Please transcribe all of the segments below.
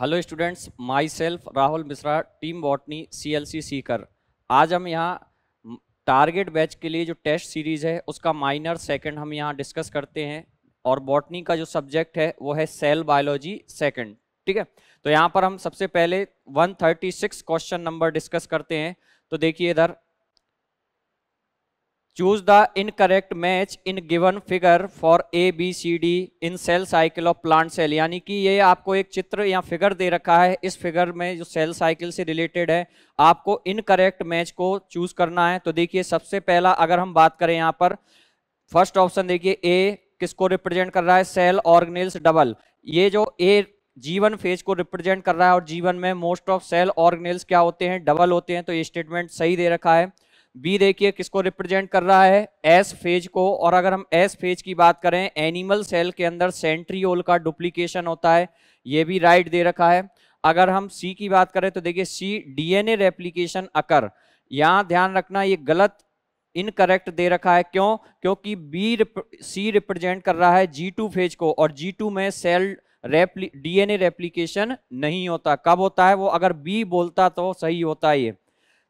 hello students myself Rahul Mishra team botany C L C Sikar आज हम यहाँ टारगेट बैच के लिए जो टेस्ट सीरीज़ है उसका माइनर सेकंड हम यहाँ डिस्कस करते हैं और बॉटनी का जो सब्जेक्ट है वो है सेल बायोलॉजी सेकंड ठीक है तो यहाँ पर हम सबसे पहले 136 क्वेश्चन नंबर डिस्कस करते हैं तो देखिए इधर choose the incorrect match in given figure for A B C D in cell cycle of plant cell यानी कि ये आपको एक चित्र या फिगर दे रखा है इस फिगर में जो सेल साइकिल से रिलेटेड है आपको इनकरेक्ट मैच को चूज करना है तो देखिए सबसे पहला अगर हम बात करें यहाँ पर फर्स्ट ऑप्शन देखिए ए किसको रिप्रेजेंट कर रहा है सेल ऑर्गेनिल्स डबल ये जो ए जीवन फेज को रिप्रेजेंट कर रहा है और जीवन में मोस्ट ऑफ सेल ऑर्गेनिल्स क्या होते हैं डबल होते हैं तो ये स्टेटमेंट सही दे रखा है बी देखिए किसको रिप्रेजेंट कर रहा है एस फेज को और अगर हम एस फेज की बात करें एनिमल सेल के अंदर सेंट्रियोल का डुप्लीकेशन होता है ये भी राइट right दे रखा है अगर हम सी की बात करें तो देखिए सी डीएनए रेप्लीकेशन अकर यहाँ ध्यान रखना ये गलत इनकरेक्ट दे रखा है क्यों क्योंकि बी सी रिप्रेजेंट कर रहा है जी टू फेज को और जी टू में सेल रेप्ली डीएनए रेप्लीकेशन नहीं होता कब होता है वो अगर बी बोलता तो सही होता ये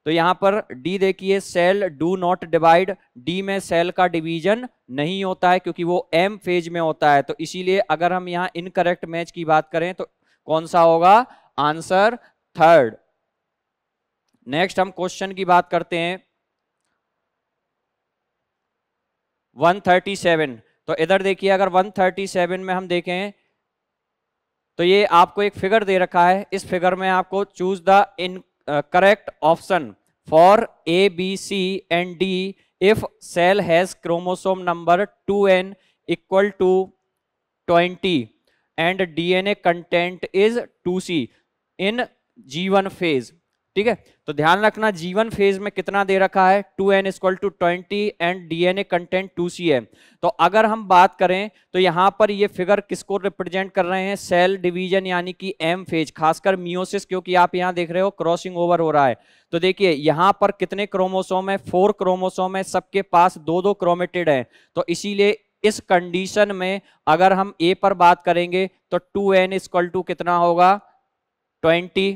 तो यहां पर डी देखिए cell do not divide D में सेल का डिवीजन नहीं होता है क्योंकि वो एम फेज में होता है तो इसीलिए अगर हम यहां इनकरेक्ट मैच की बात करें तो कौन सा होगा आंसर थर्ड नेक्स्ट हम क्वेश्चन की बात करते हैं 137 तो इधर देखिए अगर 137 में हम देखें तो ये आपको एक फिगर दे रखा है इस फिगर में आपको choose the incorrect option for A, B, C and D if cell has chromosome number 2N equal to 20 and DNA content is 2C in G1 phase ठीक है तो ध्यान रखना जीवन फेज में कितना दे रखा है two N equal to twenty and DNA content two C M तो अगर हम बात करें तो यहां पर ये फिगर किसको रिप्रेजेंट कर रहे हैं सेल डिवीजन यानी कि एम फेज खासकर मियोसिस क्योंकि आप यहां देख रहे हो क्रॉसिंग ओवर हो रहा है तो देखिए यहां पर कितने क्रोमोसोम है फोर क्रोमोसोम है सबके पास दो दो क्रोमेटेड है तो इसीलिए इस कंडीशन में अगर हम ए पर बात करेंगे तो टू एन स्क्वल टू कितना होगा ट्वेंटी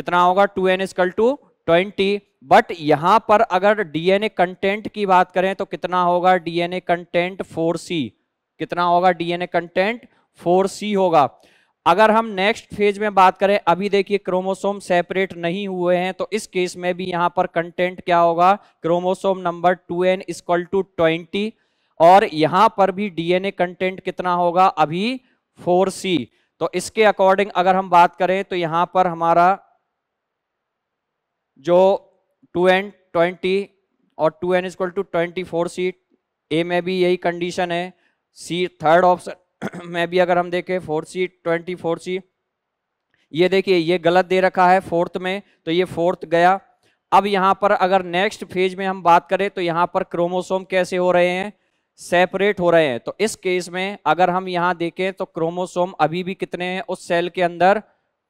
कितना होगा two N equal to twenty but यहां पर अगर डीएनए कंटेंट की बात करें तो कितना होगा डीएनए कंटेंट फोर सी कितना होगा डीएनए कंटेंट फोर सी होगा अगर हम नेक्स्ट फेज में बात करें अभी देखिए क्रोमोसोम सेपरेट नहीं हुए हैं तो इस केस में भी यहां पर कंटेंट क्या होगा chromosome number two N equal to twenty और यहां पर भी डीएनए कंटेंट कितना होगा अभी फोर सी तो इसके अकॉर्डिंग अगर हम बात करें तो यहां पर हमारा जो टू एन ट्वेंटी और two N equal to twenty four seat A में भी यही कंडीशन है सी थर्ड ऑप्शन में भी अगर हम देखें four seat twenty four seat ये देखिए ये गलत दे रखा है फोर्थ में तो ये फोर्थ गया अब यहाँ पर अगर नेक्स्ट फेज में हम बात करें तो यहाँ पर क्रोमोसोम कैसे हो रहे हैं सेपरेट हो रहे हैं तो इस केस में अगर हम यहाँ देखें तो क्रोमोसोम अभी भी कितने हैं उस सेल के अंदर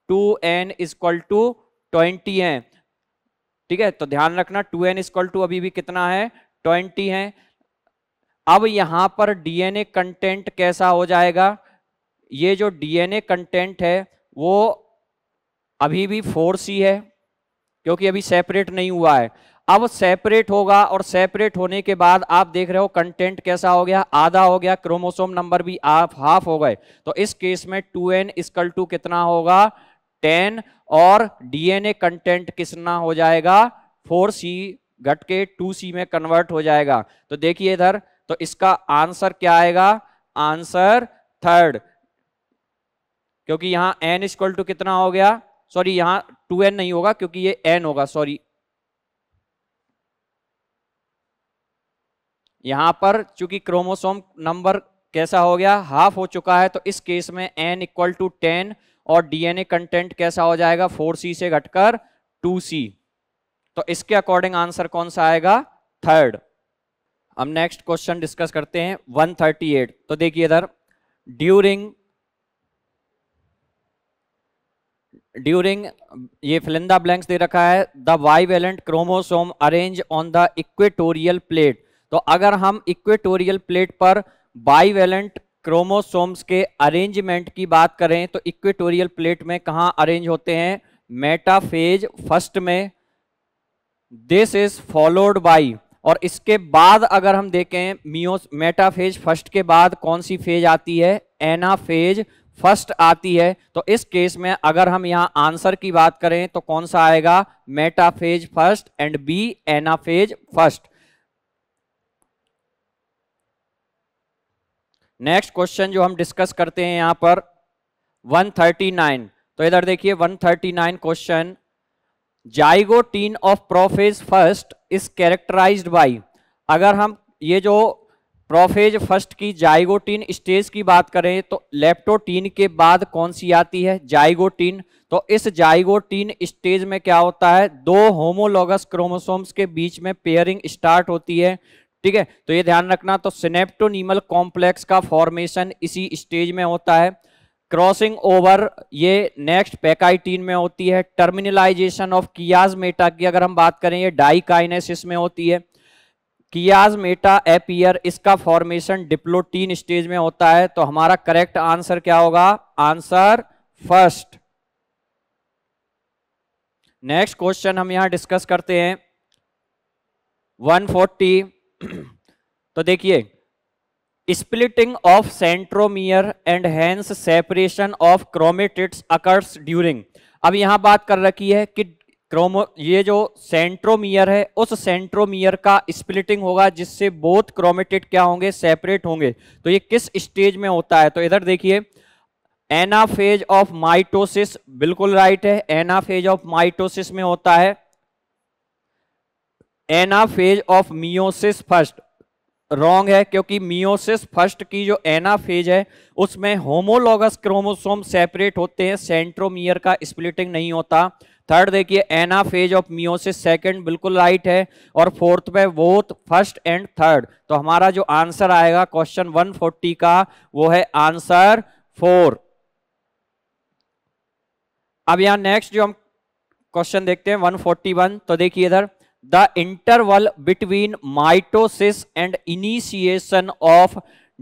two N equal to twenty हैं ठीक है तो ध्यान रखना टू एन स्क्वल टू अभी भी कितना है ट्वेंटी है अब यहां पर डीएनए कंटेंट कैसा हो जाएगा ये जो डीएनए कंटेंट है वो अभी भी फोर सी है क्योंकि अभी सेपरेट नहीं हुआ है अब सेपरेट होगा और सेपरेट होने के बाद आप देख रहे हो कंटेंट कैसा हो गया आधा हो गया क्रोमोसोम नंबर भी आप हाफ हो गए तो इस केस में टू एन स्कल टू कितना होगा टेन और डीएनए कंटेंट कितना हो जाएगा फोर सी घट के टू सी में कन्वर्ट हो जाएगा तो देखिए इधर तो इसका आंसर क्या आएगा आंसर थर्ड क्योंकि यहां एन इक्वल टू कितना हो गया सॉरी यहां टू एन नहीं होगा क्योंकि ये एन होगा सॉरी यहां पर चूंकि क्रोमोसोम नंबर कैसा हो गया हाफ हो चुका है तो इस केस में एन इक्वल टू टेन और डीएनए कंटेंट कैसा हो जाएगा फोर सी से घटकर टू सी तो इसके अकॉर्डिंग आंसर कौन सा आएगा थर्ड हम नेक्स्ट क्वेश्चन डिस्कस करते हैं 138 तो देखिए इधर ड्यूरिंग ड्यूरिंग ये फिलिंदा ब्लैंक्स दे रखा है the bivalent chromosome arrange on the equatorial plate तो अगर हम इक्वेटोरियल प्लेट पर बाई वेलेंट क्रोमोसोम्स के अरेंजमेंट की बात करें तो इक्वेटोरियल प्लेट में कहाँ अरेंज होते हैं मेटाफेज फर्स्ट में दिस इज फॉलोड बाई और इसके बाद अगर हम देखें मियोस मेटाफेज फर्स्ट के बाद कौन सी फेज आती है एनाफेज फर्स्ट आती है तो इस केस में अगर हम यहाँ आंसर की बात करें तो कौन सा आएगा metaphase first and B anaphase first next question जो हम डिस्कस करते हैं यहाँ पर 139 तो इधर देखिए 139 question zygotene of prophase first is characterize by अगर हम ये जो प्रोफेज फर्स्ट की जाइगोटीन स्टेज की बात करें तो लेप्टोटीन के बाद कौन सी आती है जाइगोटीन तो इस जाइगोटीन स्टेज में क्या होता है दो होमोलोगस क्रोमोसोम्स के बीच में पेयरिंग स्टार्ट होती है ठीक है तो ये ध्यान रखना तो सिनेप्टोनिमल कॉम्प्लेक्स का फॉर्मेशन इसी स्टेज में होता है क्रॉसिंग ओवर ये नेक्स्ट पैकाइटीन में होती है टर्मिनलाइजेशन ऑफ कियाज मेटा की अगर हम बात करें ये डाइकाइनेसिस में होती है कियाज मेटा एपियर इसका फॉर्मेशन डिप्लोटीन स्टेज में होता है तो हमारा करेक्ट आंसर क्या होगा आंसर फर्स्ट नेक्स्ट क्वेश्चन हम यहां डिस्कस करते हैं 140 तो देखिए splitting of centromere and hence separation of chromatids occurs during अब यहां बात कर रखी है कि क्रोमो ये जो सेंट्रोमियर है उस सेंट्रोमियर का स्प्लिटिंग होगा जिससे बोथ क्रोमेटिट क्या होंगे सेपरेट होंगे तो ये किस स्टेज में होता है तो इधर देखिए एनाफेज ऑफ माइटोसिस बिल्कुल राइट है एनाफेज ऑफ माइटोसिस में होता है anaphase of meiosis first wrong है क्योंकि मियोसिस फर्स्ट की जो एना फेज है उसमें होमोलोगस क्रोमोसोम सेपरेट होते हैं सेंट्रोमियर का स्प्लिटिंग नहीं होता थर्ड देखिए anaphase of meiosis second बिल्कुल राइट है और फोर्थ पे बोथ फर्स्ट एंड थर्ड तो हमारा जो आंसर आएगा क्वेश्चन 140 का वो है आंसर फोर अब यहां नेक्स्ट जो हम क्वेश्चन देखते हैं 141 तो देखिए इधर the interval between mitosis and initiation of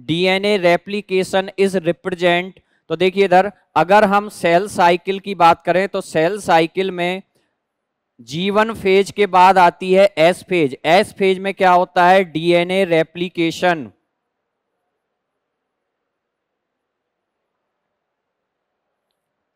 DNA replication is represent तो देखिए इधर अगर हम सेल साइकिल की बात करें तो सेल साइकिल में जीवन फेज के बाद आती है एस फेज एस फेज में क्या होता है डीएनए रेप्लीकेशन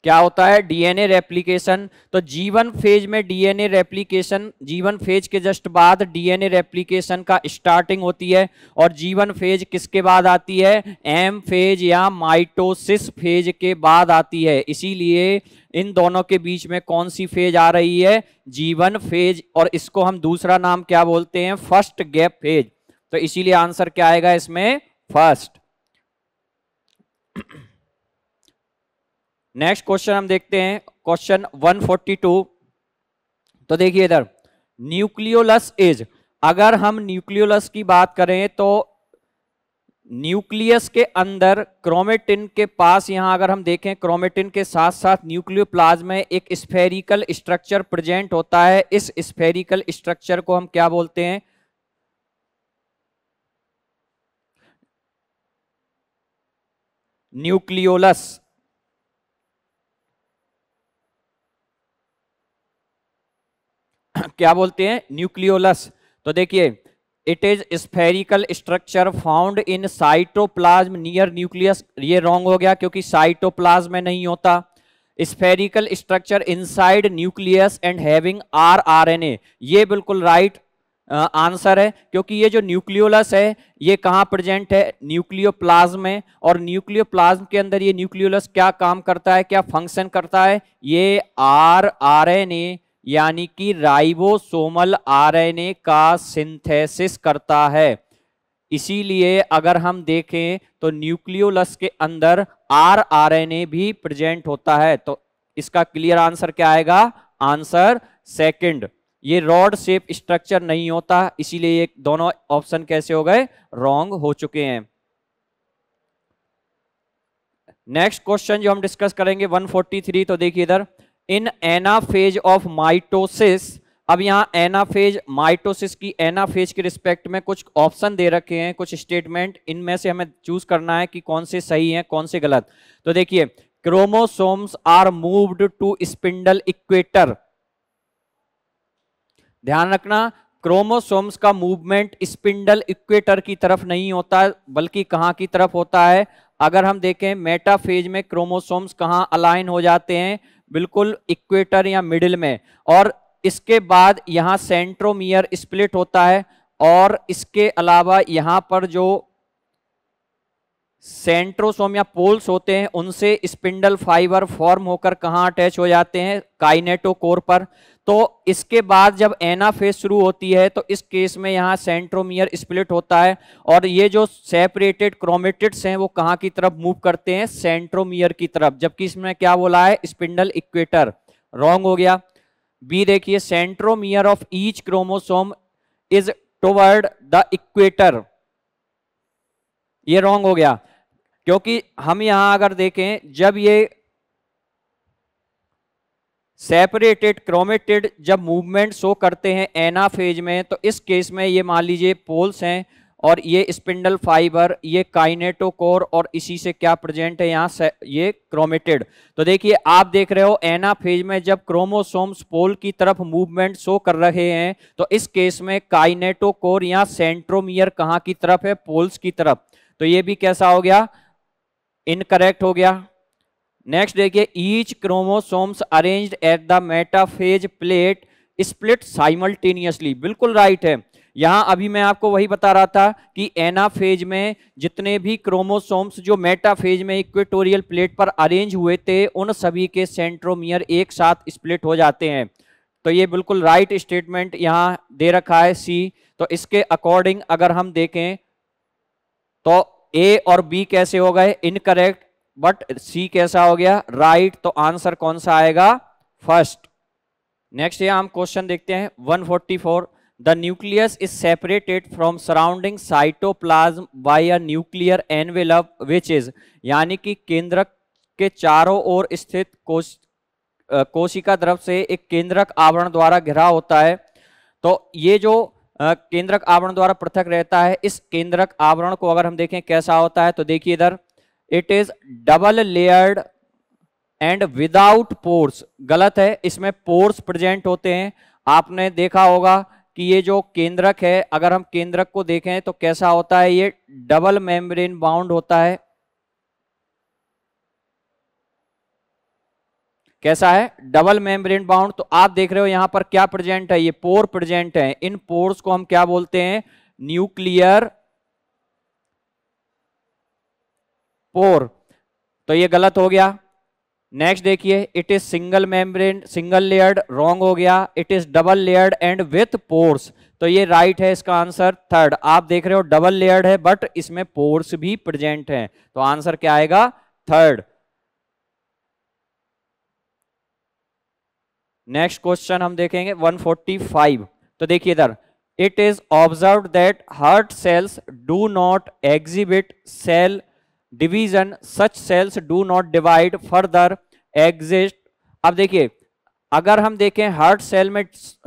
क्या होता है डीएनए रेप्लिकेशन तो जीवन फेज में डीएनए रेप्लिकेशन जीवन फेज के जस्ट बाद डीएनए रेप्लिकेशन का स्टार्टिंग होती है और जीवन फेज किसके बाद आती है एम फेज या माइटोसिस फेज के बाद आती है इसीलिए इन दोनों के बीच में कौन सी फेज आ रही है जीवन फेज और इसको हम दूसरा नाम क्या बोलते हैं फर्स्ट गैप फेज तो इसीलिए आंसर क्या आएगा इसमें फर्स्ट नेक्स्ट क्वेश्चन हम देखते हैं क्वेश्चन 142 तो देखिए इधर न्यूक्लियोलस इज अगर हम न्यूक्लियोलस की बात करें तो न्यूक्लियस के अंदर क्रोमेटिन के पास यहां अगर हम देखें क्रोमेटिन के साथ साथ न्यूक्लियो में एक स्फेरिकल स्ट्रक्चर प्रेजेंट होता है इस स्फेरिकल स्ट्रक्चर को हम क्या बोलते हैं न्यूक्लियोलस क्या बोलते हैं न्यूक्लियोलस तो देखिए it is spherical structure found in cytoplasm near nucleus ये रॉन्ग हो गया क्योंकि साइटोप्लाज्म में नहीं होता spherical structure inside nucleus and having R R N A ये बिल्कुल राइट आंसर है क्योंकि ये जो न्यूक्लियोलस है ये कहाँ प्रेजेंट है न्यूक्लियोप्लाज्म में और न्यूक्लियोप्लाज्म के अंदर ये न्यूक्लियोलस क्या काम करता है क्या फंक्शन करता है ये आर आर एन ए यानी कि राइबोसोमल आरएनए का सिंथेसिस करता है इसीलिए अगर हम देखें तो न्यूक्लियोलस के अंदर आर आरएनए भी प्रेजेंट होता है तो इसका क्लियर आंसर क्या आएगा आंसर सेकंड ये रॉड शेप स्ट्रक्चर नहीं होता इसीलिए ये दोनों ऑप्शन कैसे हो गए रॉन्ग हो चुके हैं नेक्स्ट क्वेश्चन जो हम डिस्कस करेंगे 143 तो देखिए इधर इन एनाफेज ऑफ माइटोसिस अब यहाँ एनाफेज माइटोसिस की एनाफेज के रिस्पेक्ट में कुछ ऑप्शन दे रखे हैं कुछ स्टेटमेंट इनमें से हमें चूज करना है कि कौन से सही हैं कौन से गलत तो देखिए chromosomes are moved to spindle equator ध्यान रखना क्रोमोसोम्स का मूवमेंट स्पिंडल इक्वेटर की तरफ नहीं होता बल्कि कहाँ की तरफ होता है अगर हम देखें मेटाफेज में क्रोमोसोम्स कहाँ अलाइन हो जाते हैं बिल्कुल इक्वेटर या मिडिल में और इसके बाद यहाँ सेंट्रोमियर स्प्लिट होता है और इसके अलावा यहाँ पर जो सेंट्रोसोम या पोल्स होते हैं उनसे स्पिंडल फाइबर फॉर्म होकर कहाँ अटैच हो जाते हैं काइनेटो कोर पर तो इसके बाद जब एना फेज शुरू होती है तो इस केस में यहाँ सेंट्रोमियर स्प्लिट होता है और ये जो सेपरेटेड क्रोमेटिड्स हैं वो कहाँ की तरफ मूव करते हैं सेंट्रोमियर की तरफ जबकि इसमें क्या बोला है स्पिंडल इक्वेटर रॉन्ग हो गया बी देखिए centromere of each chromosome is toward the equator ये रॉन्ग हो गया क्योंकि हम यहां अगर देखें जब ये सेपरेटेड क्रोमेटेड जब मूवमेंट शो करते हैं एना फेज में तो इस केस में ये मान लीजिए पोल्स हैं और ये स्पिंडल फाइबर ये काइनेटोकोर और इसी से क्या प्रेजेंट है यहाँ ये क्रोमेटेड तो देखिए आप देख रहे हो एना फेज में जब क्रोमोसोम्स पोल की तरफ मूवमेंट शो कर रहे हैं तो इस केस में काइनेटोकोर यहाँ सेंट्रोमियर कहाँ की तरफ है पोल्स की तरफ तो ये भी कैसा हो गया इनकरेक्ट हो गया नेक्स्ट देखिए each chromosomes arranged at the metaphase plate split simultaneously बिल्कुल राइट है यहाँ अभी मैं आपको वही बता रहा था कि एनाफेज में जितने भी क्रोमोसोम्स जो मेटाफेज में इक्वेटोरियल प्लेट पर अरेंज हुए थे उन सभी के सेंट्रोमियर एक साथ स्प्लिट हो जाते हैं तो ये बिल्कुल राइट स्टेटमेंट यहाँ दे रखा है सी तो इसके अकॉर्डिंग अगर हम देखें तो ए और बी कैसे हो गए इनकरेक्ट बट सी कैसा हो गया राइट right, तो आंसर कौन सा आएगा फर्स्ट नेक्स्ट यहां हम क्वेश्चन देखते हैं 144 the nucleus is separated from surrounding cytoplasm by a nuclear envelope which is यानी कि केंद्रक के चारों ओर स्थित कोश कोशिका द्रव से एक केंद्रक आवरण द्वारा घिरा होता है तो ये जो केंद्रक आवरण द्वारा पृथक रहता है इस केंद्रक आवरण को अगर हम देखें कैसा होता है तो देखिए इधर it is double layered and without pores गलत है इसमें पोर्स प्रेजेंट होते हैं आपने देखा होगा कि ये जो केंद्रक है अगर हम केंद्रक को देखें तो कैसा होता है ये डबल मेम्ब्रेन बाउंड होता है कैसा है डबल मेम्ब्रेन बाउंड तो आप देख रहे हो यहां पर क्या प्रेजेंट है ये पोर प्रेजेंट है इन पोर्स को हम क्या बोलते हैं न्यूक्लियर पोर तो ये गलत हो गया नेक्स्ट देखिए it is single membrane single layered wrong हो गया it is double layered and with pores तो ये राइट right है इसका आंसर थर्ड आप देख रहे हो डबल लेयर्ड है बट इसमें पोर्स भी प्रेजेंट हैं तो आंसर क्या आएगा थर्ड नेक्स्ट क्वेश्चन हम देखेंगे 145 तो देखिए इधर it is observe that heart cells do not exhibit cell division such cells do not divide further exist अब देखिए अगर हम देखें हार्ट सेल में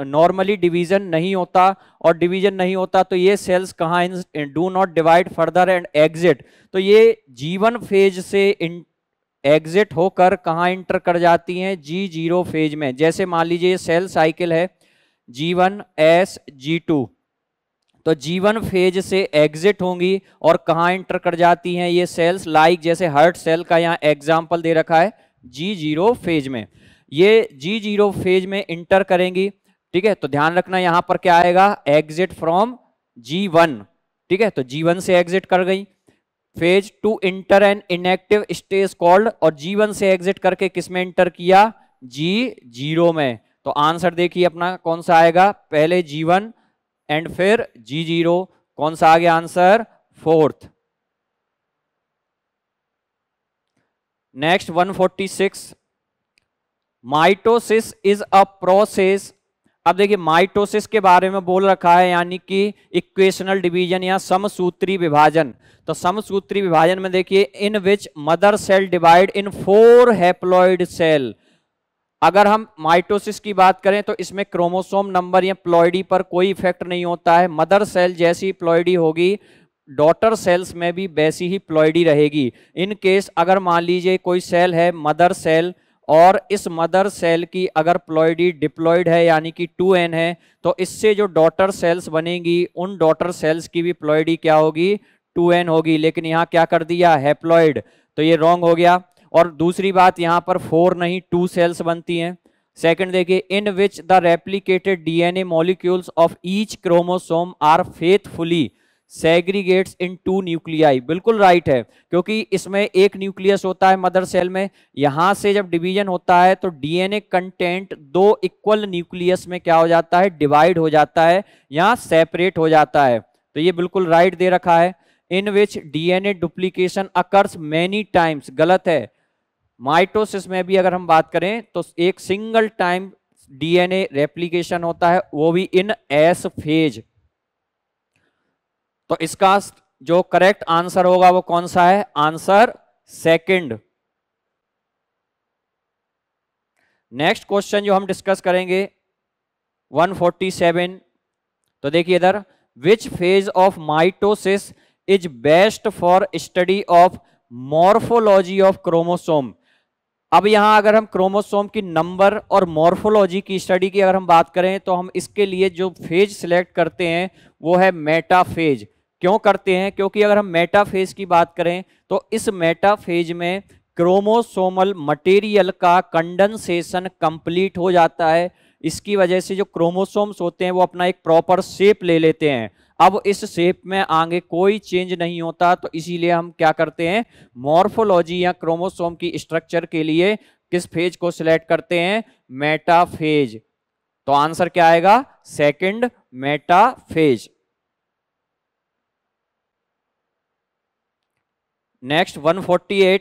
नॉर्मली डिवीजन नहीं होता और डिवीजन नहीं होता तो ये सेल्स कहाँ do not divide further and exit तो ये जीवन फेज से एग्जिट होकर कहाँ इंटर कर जाती हैं जी जीरो फेज में जैसे मान लीजिए ये सेल साइकिल है G one S G two तो जीवन फेज से एग्जिट होंगी और कहाँ एंटर कर जाती हैं ये सेल्स लाइक जैसे हर्ट सेल का यहाँ एग्जाम्पल दे रखा है जी जीरो फेज में ये जी जीरो फेज में इंटर करेंगी ठीक है तो ध्यान रखना यहाँ पर क्या आएगा एग्जिट फ्रॉम जी वन ठीक है तो जी वन से एग्जिट कर गई phase to enter an inactive stage called और जी वन से एग्जिट करके किस में इंटर किया जी जीरो में तो आंसर देखिए अपना कौन सा आएगा पहले जी वन एंड फिर जी जीरो कौन सा आ गया answer fourth next 146 mitosis is a process अब देखिए माइटोसिस के बारे में बोल रखा है यानी कि इक्वेशनल डिवीजन या समसूत्री विभाजन तो समसूत्री विभाजन में देखिए in which mother cell divide in four haploid cell अगर हम माइटोसिस की बात करें तो इसमें क्रोमोसोम नंबर या प्लॉयडी पर कोई इफेक्ट नहीं होता है मदर सेल जैसी प्लॉयडी होगी डॉटर सेल्स में भी वैसी ही प्लॉयडी रहेगी इन केस अगर मान लीजिए कोई सेल है मदर सेल और इस मदर सेल की अगर प्लॉयडी डिप्लॉयड है यानी कि 2n है तो इससे जो डॉटर सेल्स बनेंगी उन डॉटर सेल्स की भी प्लॉयडी क्या होगी 2n होगी लेकिन यहाँ क्या कर दिया हैप्लॉयड तो ये रॉन्ग हो गया और दूसरी बात यहाँ पर फोर नहीं टू सेल्स बनती हैं सेकंड देखिए in which the replicated DNA molecules of each chromosome are faithfully segregates in two nuclei बिल्कुल राइट है क्योंकि इसमें एक न्यूक्लियस होता है मदर सेल में यहां से जब डिवीजन होता है तो डीएनए कंटेंट दो इक्वल न्यूक्लियस में क्या हो जाता है डिवाइड हो जाता है या सेपरेट हो जाता है तो ये बिल्कुल राइट दे रखा है in which DNA duplication occurs many times गलत है माइटोसिस में भी अगर हम बात करें तो एक सिंगल टाइम डीएनए रेप्लीकेशन होता है वो भी इन एस फेज तो इसका जो करेक्ट आंसर होगा वो कौन सा है आंसर सेकंड नेक्स्ट क्वेश्चन जो हम डिस्कस करेंगे 147 तो देखिए इधर which phase of mitosis is best for study of morphology of chromosome अब यहाँ अगर हम क्रोमोसोम की नंबर और मॉर्फोलॉजी की स्टडी की अगर हम बात करें तो हम इसके लिए जो फेज सिलेक्ट करते हैं वो है मेटाफेज क्यों करते हैं क्योंकि अगर हम मेटाफेज की बात करें तो इस मेटाफेज में क्रोमोसोमल मटेरियल का कंडेंसेशन कंप्लीट हो जाता है इसकी वजह से जो क्रोमोसोम्स होते हैं वो अपना एक प्रॉपर शेप ले लेते हैं अब इस शेप में आगे कोई चेंज नहीं होता तो इसीलिए हम क्या करते हैं मॉर्फोलॉजी या क्रोमोसोम की स्ट्रक्चर के लिए किस फेज को सिलेक्ट करते हैं मेटाफेज तो आंसर क्या आएगा second metaphase next 148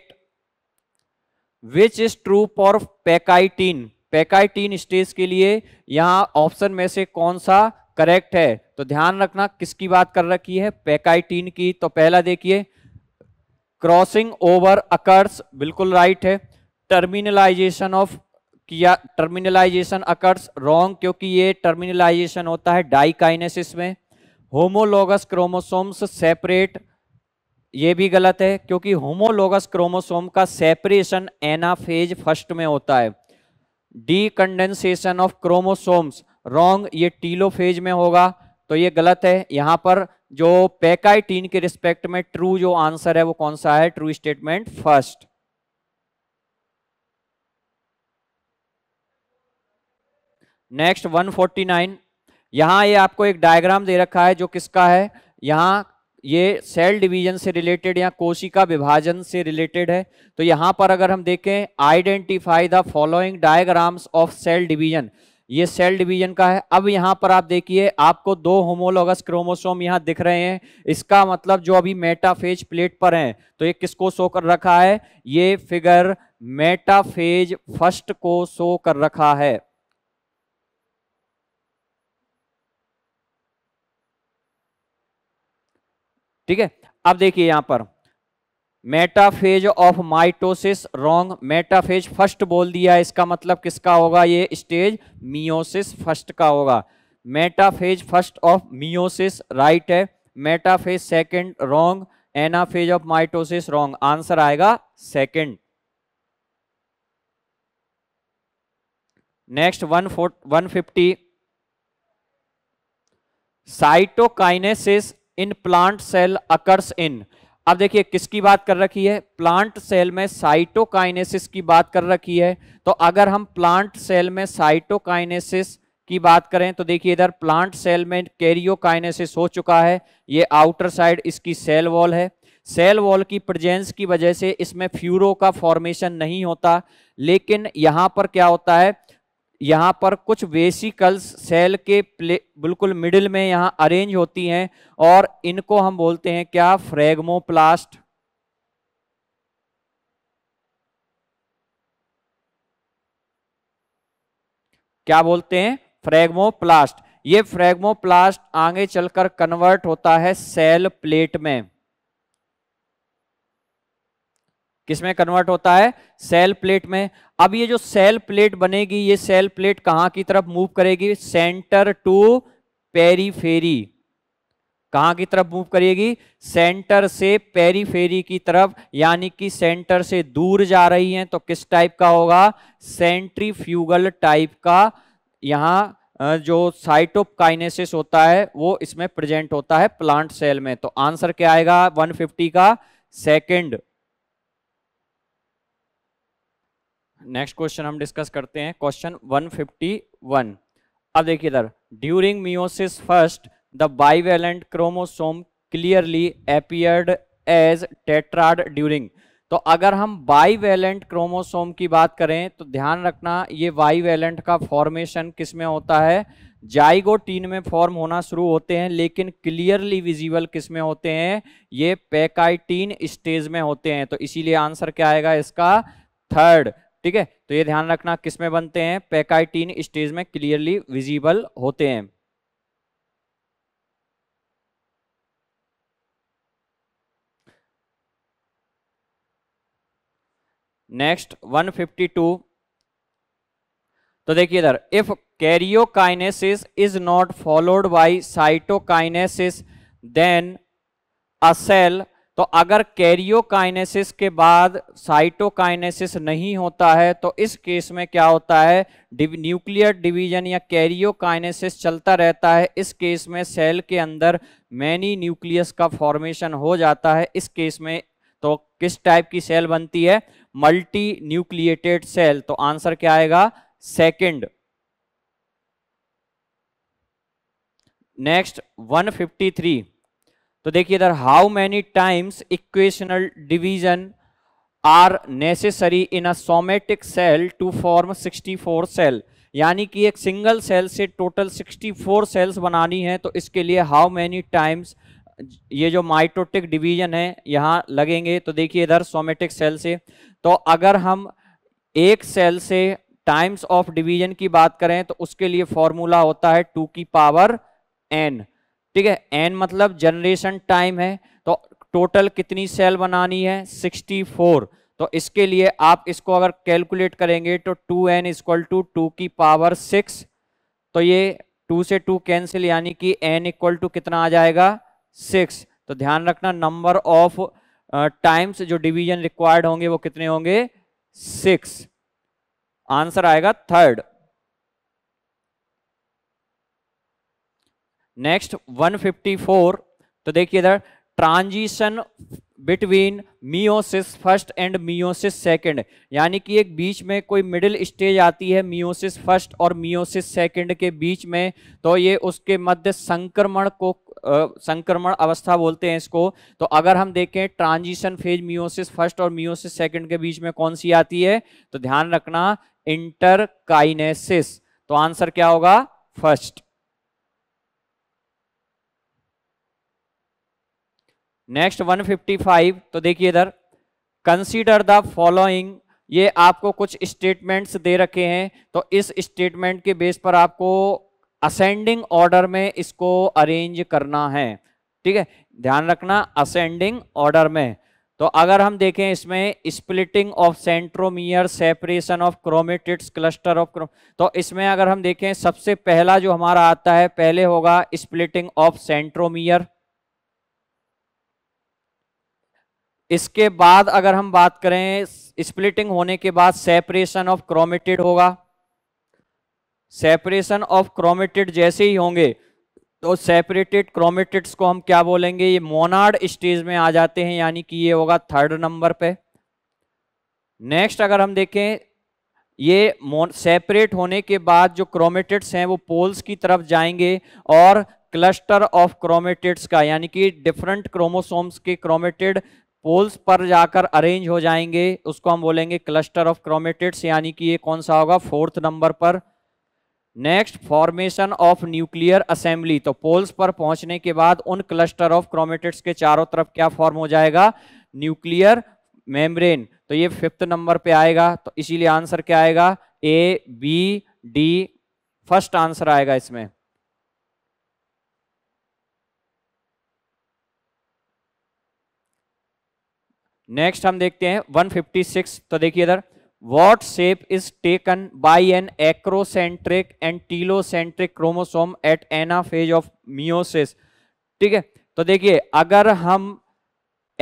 which is true for pachytene pachytene stage के लिए यहां ऑप्शन में से कौन सा करेक्ट है तो ध्यान रखना किसकी बात कर रखी है पैकाइटीन की तो पहला देखिए क्रॉसिंग ओवर अकर्स बिल्कुल राइट है टर्मिनलाइजेशन ऑफ किया टर्मिनलाइजेशन अकर्स रॉन्ग क्योंकि ये टर्मिनलाइजेशन होता है डाइकाइनेसिस में होमोलोगस क्रोमोसोम्स सेपरेट ये भी गलत है क्योंकि होमोलोगस क्रोमोसोम का सेपरेशन एनाफेज फर्स्ट में होता है decondensation of chromosomes wrong ये टीलो फेज में होगा तो ये गलत है यहाँ पर जो पैकाइटीन के रिस्पेक्ट में ट्रू जो आंसर है वो कौन सा है ट्रू स्टेटमेंट फर्स्ट नेक्स्ट 149 यहाँ ये आपको एक डायग्राम दे रखा है जो किसका है यहाँ ये सेल डिवीजन से रिलेटेड या कोशिका विभाजन से रिलेटेड है तो यहाँ पर अगर हम देखें identify the following diagrams of cell division ये सेल डिवीजन का है अब यहाँ पर आप देखिए आपको दो होमोलोगस क्रोमोसोम यहाँ दिख रहे हैं इसका मतलब जो अभी मेटाफेज प्लेट पर हैं तो ये किसको शो कर रखा है ये फिगर मेटाफेज फर्स्ट को शो कर रखा है ठीक है अब देखिए यहां पर metaphase of mitosis wrong metaphase first बोल दिया इसका मतलब किसका होगा ये स्टेज मियोसिस फर्स्ट का होगा metaphase first of meiosis right है metaphase second wrong anaphase of mitosis wrong answer आएगा second next one forty one fifty cytokinesis in plant cell occurs in अब देखिए किसकी बात कर रखी है प्लांट सेल में साइटोकाइनेसिस की बात कर रखी है तो अगर हम प्लांट सेल में साइटोकाइनेसिस की बात करें तो देखिए इधर प्लांट सेल में कैरियोकाइनेसिस हो चुका है ये आउटर साइड इसकी सेल वॉल है सेल वॉल की प्रजेंस की वजह से इसमें फ्यूरो का फॉर्मेशन नहीं होता लेकिन यहाँ पर क्या होता है यहाँ पर कुछ वेसिकल्स सेल के प्ले बिल्कुल मिडिल में यहाँ अरेंज होती हैं और इनको हम बोलते हैं क्या फ्रेगमोप्लास्ट क्या बोलते हैं फ्रेगमोप्लास्ट ये फ्रेगमोप्लास्ट आगे चलकर कन्वर्ट होता है सेल प्लेट में किसमें कन्वर्ट होता है सेल प्लेट में अब ये जो सेल प्लेट बनेगी ये सेल प्लेट कहां की तरफ मूव करेगी सेंटर टू पेरीफेरी कहां की तरफ मूव करेगी सेंटर से पेरीफेरी की तरफ यानी कि सेंटर से दूर जा रही हैं तो किस टाइप का होगा सेंट्रीफ्यूगल टाइप का यहां जो साइटोकाइनेसिस होता है वो इसमें प्रेजेंट होता है प्लांट सेल में तो आंसर क्या आएगा 150 का सेकंड नेक्स्ट क्वेश्चन हम डिस्कस करते हैं क्वेश्चन 151 अब देखिए इधर during meiosis first the bivalent chromosome clearly appeared as tetrad during तो अगर हम बाइवेलेंट क्रोमोसोम की बात करें तो ध्यान रखना ये बाइवेलेंट का फॉर्मेशन किस में होता है जाइगोटीन में फॉर्म होना शुरू होते हैं लेकिन क्लियरली विजिबल किस में होते हैं ये पैकाइटीन स्टेज में होते हैं तो इसीलिए आंसर क्या आएगा इसका थर्ड ठीक है तो ये ध्यान रखना किस में बनते हैं पैकाइटीन स्टेज में क्लियरली विजिबल होते हैं नेक्स्ट 152 तो देखिए इधर if karyokinesis is not followed by cytokinesis then a cell तो अगर कैरियोकाइनेसिस के बाद साइटोकाइनेसिस नहीं होता है तो इस केस में क्या होता है डिव, न्यूक्लियर डिवीजन या कैरियोकाइनेसिस चलता रहता है इस केस में सेल के अंदर मैनी न्यूक्लियस का फॉर्मेशन हो जाता है इस केस में तो किस टाइप की सेल बनती है मल्टी न्यूक्लिएटेड सेल तो आंसर क्या आएगा सेकेंड नेक्स्ट 153 तो देखिए इधर how many times equational division are necessary in a somatic cell to form 64 cell यानी कि एक सिंगल सेल से टोटल 64 सेल्स बनानी है तो इसके लिए हाउ मैनी टाइम्स ये जो माइटोटिक डिवीजन है यहाँ लगेंगे तो देखिए इधर सोमेटिक सेल से तो अगर हम एक सेल से टाइम्स ऑफ डिवीजन की बात करें तो उसके लिए फॉर्मूला होता है टू की पावर एन ठीक है एन मतलब जनरेशन टाइम है तो टोटल कितनी सेल बनानी है 64 तो इसके लिए आप इसको अगर कैलकुलेट करेंगे तो 2n N equal to two की पावर सिक्स तो ये टू से टू कैंसिल यानी कि n इक्वल टू कितना आ जाएगा सिक्स तो ध्यान रखना नंबर ऑफ टाइम्स जो डिवीजन रिक्वायर्ड होंगे वो कितने होंगे सिक्स आंसर आएगा थर्ड नेक्स्ट 154 तो देखिए इधर transition between meiosis first and meiosis second यानी कि एक बीच में कोई मिडिल स्टेज आती है मियोसिस फर्स्ट और मियोसिस सेकंड के बीच में तो ये उसके मध्य संक्रमण को संक्रमण अवस्था बोलते हैं इसको तो अगर हम देखें ट्रांजिशन फेज मियोसिस फर्स्ट और मियोसिस सेकंड के बीच में कौन सी आती है तो ध्यान रखना इंटरकाइनेसिस तो आंसर क्या होगा फर्स्ट नेक्स्ट 155 तो देखिए इधर कंसीडर द फॉलोइंग ये आपको कुछ स्टेटमेंट्स दे रखे हैं तो इस स्टेटमेंट के बेस पर आपको असेंडिंग ऑर्डर में इसको अरेंज करना है ठीक है ध्यान रखना असेंडिंग ऑर्डर में तो अगर हम देखें इसमें splitting of centromere separation of chromatids cluster of क्रोम तो इसमें अगर हम देखें सबसे पहला जो हमारा आता है पहले होगा स्प्लिटिंग ऑफ सेंट्रोमियर इसके बाद अगर हम बात करें स्प्लिटिंग होने के बाद सेपरेशन ऑफ क्रोमेटेड होगा सेपरेशन ऑफ क्रोमेटेड जैसे ही होंगे तो सेपरेटेड क्रोमेटिड्स को हम क्या बोलेंगे ये मोनार्ड स्टेज में आ जाते हैं यानी कि ये होगा थर्ड नंबर पे नेक्स्ट अगर हम देखें ये सेपरेट होने के बाद जो क्रोमेटेड्स हैं वो पोल्स की तरफ जाएंगे और क्लस्टर ऑफ क्रोमेटेड्स का यानी कि डिफरेंट क्रोमोसोम्स के क्रोमेटेड पोल्स पर जाकर अरेंज हो जाएंगे उसको हम बोलेंगे क्लस्टर ऑफ क्रोमेटिड्स यानी कि ये कौन सा होगा फोर्थ नंबर पर next formation of nuclear assembly तो पोल्स पर पहुंचने के बाद उन क्लस्टर ऑफ क्रोमेटिड्स के चारों तरफ क्या फॉर्म हो जाएगा न्यूक्लियर मेम्ब्रेन तो ये फिफ्थ नंबर पे आएगा तो इसीलिए आंसर क्या आएगा A B D first answer आएगा इसमें नेक्स्ट हम देखते हैं 156 तो देखिए इधर what shape is taken by an acrocentric and telocentric chromosome at anaphase of meiosis ठीक है तो देखिए अगर हम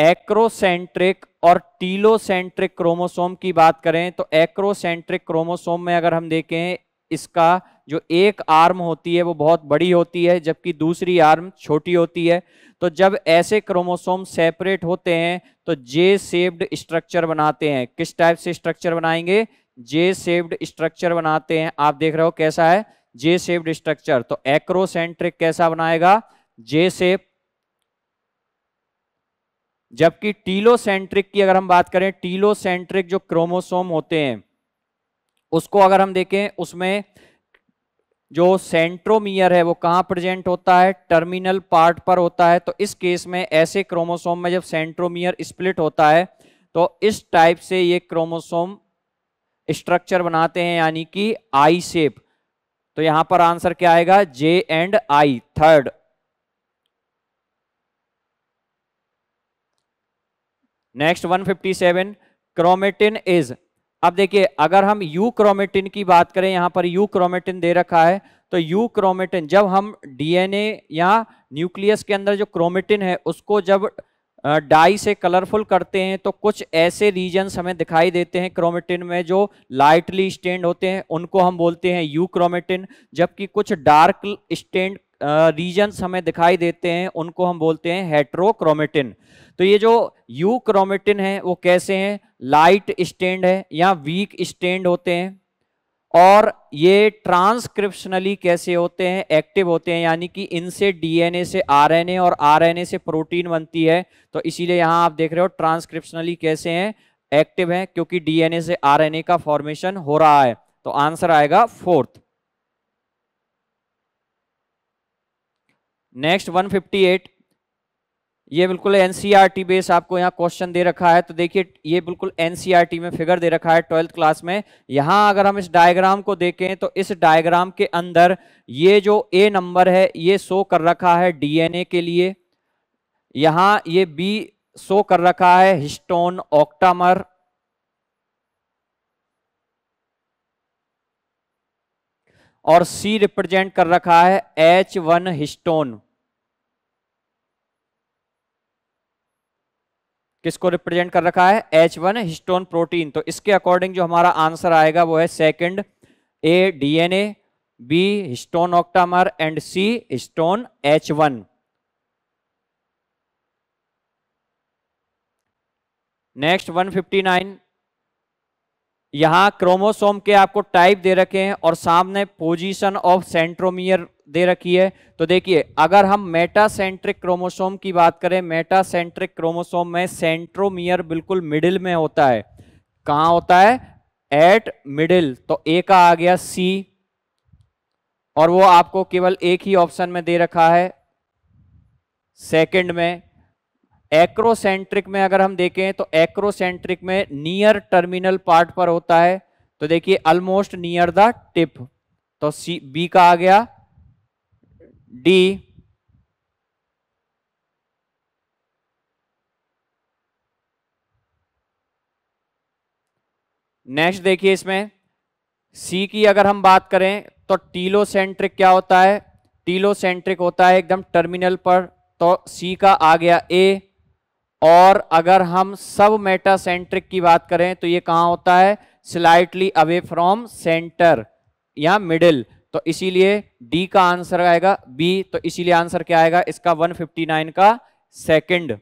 एक्रोसेंट्रिक और टीलोसेंट्रिक क्रोमोसोम की बात करें तो एक्रोसेंट्रिक क्रोमोसोम में अगर हम देखें इसका जो एक आर्म होती है वो बहुत बड़ी होती है जबकि दूसरी आर्म छोटी होती है तो जब ऐसे क्रोमोसोम सेपरेट होते हैं तो जे सेव्ड स्ट्रक्चर बनाते हैं किस टाइप से स्ट्रक्चर बनाएंगे जे सेव्ड स्ट्रक्चर बनाते हैं आप देख रहे हो कैसा है जे सेव्ड स्ट्रक्चर तो एक्रोसेंट्रिक कैसा बनाएगा जे सेप जबकि टीलोसेंट्रिक की अगर हम बात करें टीलोसेंट्रिक जो क्रोमोसोम होते हैं उसको अगर हम देखें उसमें जो सेंट्रोमियर है वो कहाँ प्रेजेंट होता है टर्मिनल पार्ट पर होता है तो इस केस में ऐसे क्रोमोसोम में जब सेंट्रोमियर स्प्लिट होता है तो इस टाइप से ये क्रोमोसोम स्ट्रक्चर बनाते हैं यानी कि आई सेप तो यहां पर आंसर क्या आएगा J and I third next 157 chromatin is अब देखिए अगर हम यू क्रोमेटिन की बात करें यहाँ पर यू क्रोमेटिन दे रखा है तो यू क्रोमेटिन जब हम डीएनए या न्यूक्लियस के अंदर जो क्रोमेटिन है उसको जब डाई से कलरफुल करते हैं तो कुछ ऐसे रीजन्स हमें दिखाई देते हैं क्रोमेटिन में जो लाइटली स्टेंड होते हैं उनको हम बोलते हैं यू क्रोमेटिन जबकि कुछ डार्क स्टेंड रीजन्स हमें दिखाई देते हैं उनको हम बोलते हैं हेट्रोक्रोमेटिन तो ये जो यू क्रोमेटिन है वो कैसे हैं लाइट स्टैंड है या वीक स्टैंड होते हैं और ये ट्रांसक्रिप्शनली कैसे होते हैं एक्टिव होते हैं यानी कि इनसे डीएनए से आरएनए और आरएनए से प्रोटीन बनती है तो इसीलिए यहाँ आप देख रहे हो ट्रांसक्रिप्शनली कैसे हैं एक्टिव हैं क्योंकि डीएनए से आरएनए का फॉर्मेशन हो रहा है तो आंसर आएगा फोर्थ नेक्स्ट 158 ये बिल्कुल एनसीईआरटी बेस e आपको यहाँ क्वेश्चन दे रखा है तो देखिए ये बिल्कुल एनसीईआरटी e में फिगर दे रखा है ट्वेल्थ क्लास में यहाँ अगर हम इस डायग्राम को देखें तो इस डायग्राम के अंदर ये जो ए नंबर है ये शो कर रखा है डीएनए के लिए यहाँ ये बी शो कर रखा है हिस्टोन ऑक्टामर और सी रिप्रेजेंट कर रखा है एच वन हिस्टोन किसको रिप्रेजेंट कर रखा है एच वन हिस्टोन प्रोटीन तो इसके अकॉर्डिंग जो हमारा आंसर आएगा वो है second A DNA B histone octamer and C histone H one next 159 यहाँ क्रोमोसोम के आपको टाइप दे रखे हैं और सामने पोजीशन ऑफ सेंट्रोमियर दे रखी है तो देखिए अगर हम मेटासेंट्रिक क्रोमोसोम की बात करें मेटासेंट्रिक क्रोमोसोम में सेंट्रोमियर बिल्कुल मिडिल में होता है कहाँ होता है एट मिडिल तो ए का आ गया सी और वो आपको केवल एक ही ऑप्शन में दे रखा है सेकंड में एक्रोसेंट्रिक में अगर हम देखें तो एक्रोसेंट्रिक में नियर टर्मिनल पार्ट पर होता है तो देखिए ऑलमोस्ट नियर द टिप तो सी बी का आ गया डी नेक्स्ट देखिए इसमें सी की अगर हम बात करें तो टीलोसेंट्रिक क्या होता है टीलोसेंट्रिक होता है एकदम टर्मिनल पर तो सी का आ गया ए और अगर हम सब मेटा सेंट्रिक की बात करें तो ये कहाँ होता है स्लाइटली अवे फ्रॉम सेंटर या मिडिल तो इसीलिए डी का आंसर आएगा बी तो इसीलिए आंसर क्या आएगा इसका 159 का सेकंड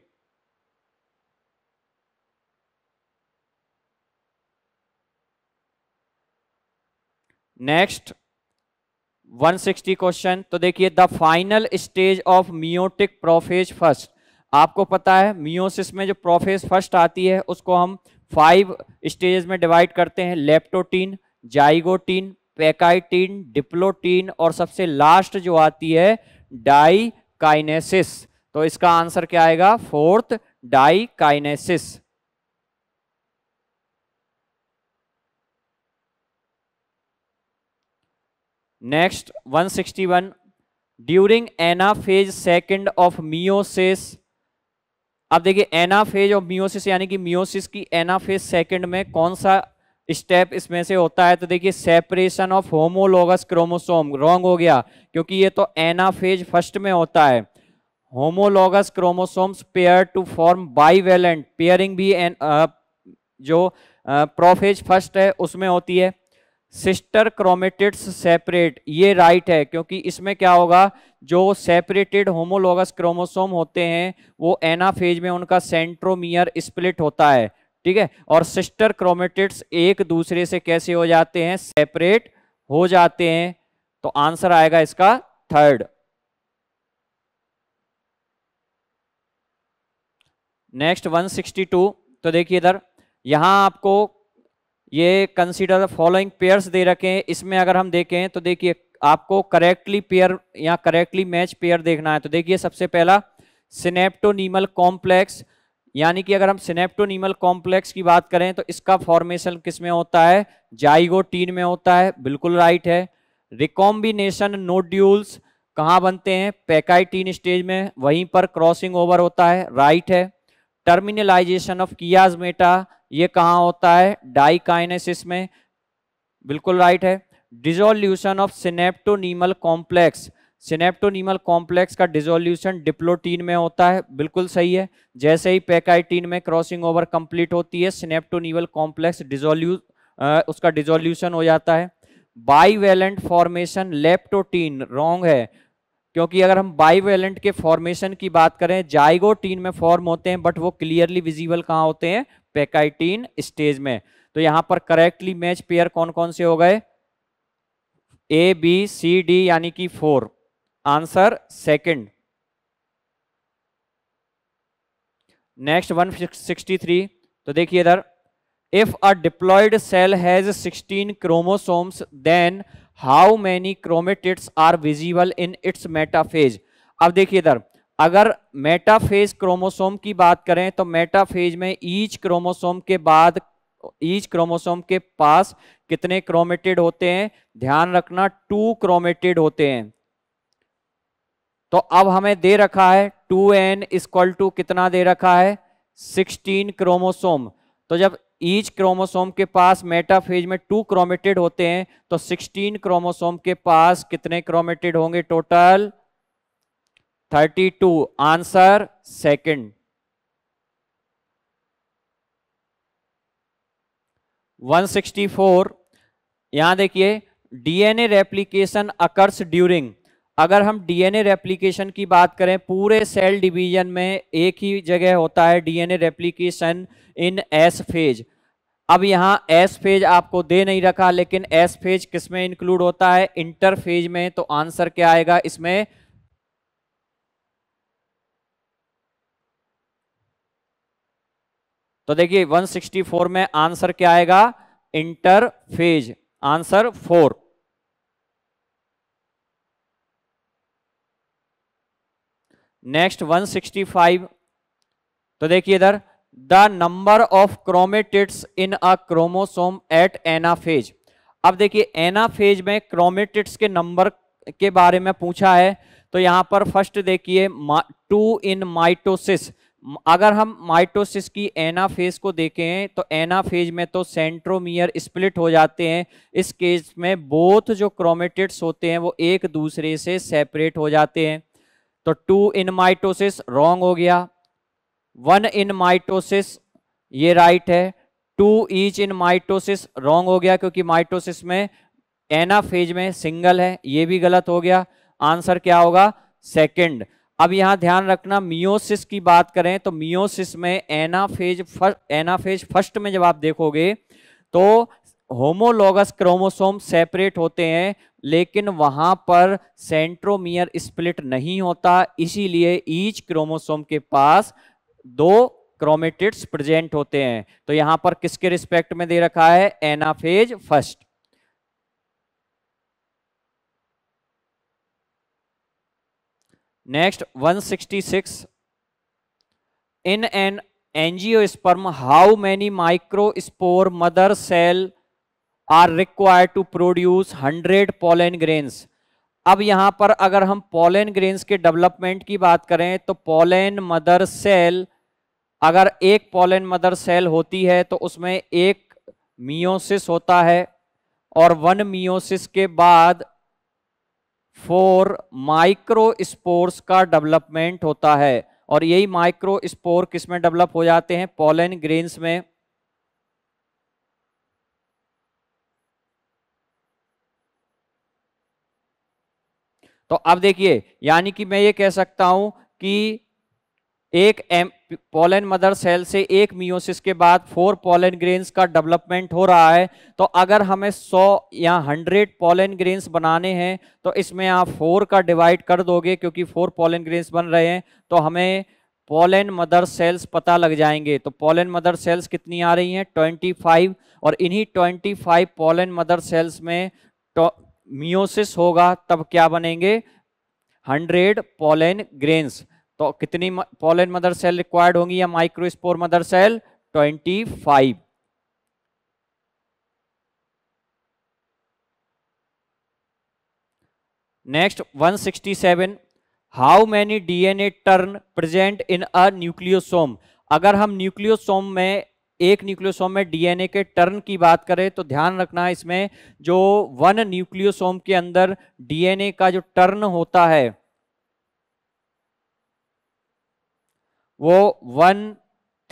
नेक्स्ट 160 क्वेश्चन तो देखिए the final stage of meiotic prophase first आपको पता है मियोसिस में जो प्रोफेस फर्स्ट आती है उसको हम फाइव स्टेजेस में डिवाइड करते हैं लेप्टोटीन जाइगोटीन पैकाइटीन डिप्लोटीन और सबसे लास्ट जो आती है डाइकाइनेसिस तो इसका आंसर क्या आएगा fourth diakinesis next 161 during anaphase second of meiosis अब देखिए एनाफेज और मियोसिस यानी कि मियोसिस की एनाफेज सेकंड में कौन सा स्टेप इसमें से होता है तो देखिए separation of homologous chromosome wrong हो गया क्योंकि ये तो एनाफेज फर्स्ट में होता है homologous chromosomes pair to form bivalent pairing भी एन, आ, जो प्रोफेज फर्स्ट है उसमें होती है सिस्टर क्रोमेटिड्स सेपरेट ये राइट है क्योंकि इसमें क्या होगा जो सेपरेटेड होमोलोगस क्रोमोसोम होते हैं वो एनाफेज में उनका सेंट्रोमियर स्प्लिट होता है ठीक है और सिस्टर क्रोमेटिड्स एक दूसरे से कैसे हो जाते हैं सेपरेट हो जाते हैं तो आंसर आएगा इसका थर्ड नेक्स्ट 162 तो देखिए इधर यहां आपको ये कंसीडर फॉलोइंग पेयर्स दे रखे हैं इसमें अगर हम देखें तो देखिए आपको करेक्टली पेयर या करेक्टली मैच पेयर देखना है तो देखिए सबसे पहला सिनेप्टोनीमल कॉम्प्लेक्स यानी कि अगर हम सिनेप्टोनीमल कॉम्प्लेक्स की बात करें तो इसका फॉर्मेशन किस में होता है जाइगोटीन में होता है बिल्कुल राइट है रिकॉम्बिनेशन नोड्यूल्स कहाँ बनते हैं पैकाइटीन स्टेज में वहीं पर क्रॉसिंग ओवर होता है राइट है टर्मिनलाइजेशन ऑफ कियाज मेटा ये कहाँ होता है डाइकाइनेसिस में बिल्कुल राइट है dissolution of synaptonemal complex synaptonemal complex का डिजोल्यूशन डिप्लोटीन में होता है बिल्कुल सही है जैसे ही पैकाइटीन में क्रॉसिंग ओवर कंप्लीट होती है सिनेप्टोनीमल कॉम्प्लेक्स डिजोल्यू उसका डिजोल्यूशन हो जाता है बाईवेलेंट फॉर्मेशन लेप्टोटीन रॉन्ग है क्योंकि अगर हम बाईवेलेंट के फॉर्मेशन की बात करें जाइगोटीन में फॉर्म होते हैं बट वो क्लियरली विजिबल कहाँ होते हैं पैकाइटीन स्टेज में तो यहाँ पर करेक्टली मैच पेयर कौन कौन से हो गए ए बी सी डी यानी कि फोर आंसर सेकंड नेक्स्ट 163 तो देखिए इधर if a diploid cell has 16 chromosomes then how many chromatids are visible in its metaphase अब देखिए इधर अगर मेटाफेज क्रोमोसोम की बात करें तो मेटाफेज में ईच क्रोमोसोम के बाद ईच क्रोमोसोम के पास कितने क्रोमेटेड होते हैं ध्यान रखना टू क्रोमेटेड होते हैं तो अब हमें दे रखा है टू एन इक्वल टू कितना दे रखा है सिक्सटीन क्रोमोसोम तो जब ईच क्रोमोसोम के पास मेटाफेज में टू क्रोमेटेड होते हैं तो 16 क्रोमोसोम के पास कितने क्रोमेटेड होंगे टोटल 32 आंसर सेकंड 164 यहाँ देखिए डीएनए रेप्लीकेशन अकर्स ड्यूरिंग अगर हम डीएनए रेप्लीकेशन की बात करें पूरे सेल डिवीजन में एक ही जगह होता है DNA replication in S phase अब यहाँ एस फेज आपको दे नहीं रखा लेकिन एस फेज किसमें इंक्लूड होता है इंटर फेज में तो आंसर क्या आएगा इसमें तो देखिए 164 में आंसर क्या आएगा इंटरफेज आंसर फोर नेक्स्ट 165 तो देखिए इधर the number of chromatids in a chromosome at anaphase अब देखिए एनाफेज में क्रोमेटिट्स के नंबर के बारे में पूछा है तो यहां पर फर्स्ट देखिए टू इन माइटोसिस अगर हम माइटोसिस की एना फेज को देखें तो एना फेज में तो सेंट्रोमियर स्प्लिट हो जाते हैं इस केस में बोथ जो क्रोमेटिड्स होते हैं वो एक दूसरे से सेपरेट हो जाते हैं तो टू इन माइटोसिस रॉन्ग हो गया वन इन माइटोसिस ये राइट है two each in mitosis wrong हो गया क्योंकि माइटोसिस में एना फेज में सिंगल है ये भी गलत हो गया आंसर क्या होगा सेकेंड अब यहाँ ध्यान रखना मियोसिस की बात करें तो मियोसिस में एनाफेज फर्स्ट एनाफेज फर्स्ट में जब आप देखोगे तो होमोलोगस क्रोमोसोम सेपरेट होते हैं लेकिन वहां पर सेंट्रोमियर स्प्लिट नहीं होता इसीलिए ईच क्रोमोसोम के पास दो क्रोमेटिड्स प्रेजेंट होते हैं तो यहां पर किसके रिस्पेक्ट में दे रखा है anaphase first next 166 in angiosperm how many microspore mother cell are required to produce 100 pollen grains अब यहां पर अगर हम पोलन ग्रेन्स के डेवलपमेंट की बात करें तो पोलन मदर सेल अगर एक पोलन मदर सेल होती है तो उसमें एक मियोसिस होता है और वन मियोसिस के बाद फॉर माइक्रो स्पोर्स का डेवलपमेंट होता है और यही माइक्रो स्पोर किस में डेवलप हो जाते हैं पोलन ग्रेन्स में तो अब देखिए यानी कि मैं ये कह सकता हूं कि एक एम पोलन मदर सेल से एक मियोसिस के बाद फोर पोलन ग्रेन्स का डेवलपमेंट हो रहा है तो अगर हमें 100 या 100 पोलन ग्रेन्स बनाने हैं तो इसमें आप फोर का डिवाइड कर दोगे क्योंकि फोर पोलन ग्रेन्स बन रहे हैं तो हमें पोलन मदर सेल्स पता लग जाएंगे तो पोलन मदर सेल्स कितनी आ रही हैं 25 और इन्हीं 25 पोलन मदर सेल्स में तो मियोसिस होगा तब क्या बनेंगे हंड्रेड पोलन ग्रेन्स तो कितनी पोलन मदर सेल रिक्वायर्ड होंगी या microspore mother cell 25 next 167 how many DNA turn present in a nucleosome अगर हम न्यूक्लियोसोम में एक न्यूक्लियोसोम में डीएनए के टर्न की बात करें तो ध्यान रखना इसमें जो वन न्यूक्लियोसोम के अंदर डीएनए का जो टर्न होता है वो वन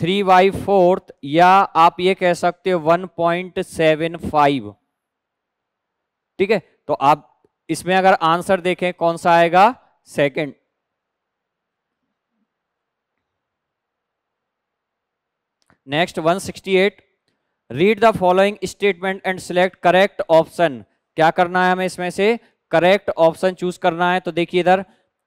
थ्री बाई फोर्थ या आप ये कह सकते हो वन पॉइंट सेवन फाइव ठीक है तो आप इसमें अगर आंसर देखें कौन सा आएगा second next 168 read the following statement and select correct option क्या करना है हमें इसमें से करेक्ट ऑप्शन चूज करना है तो देखिए इधर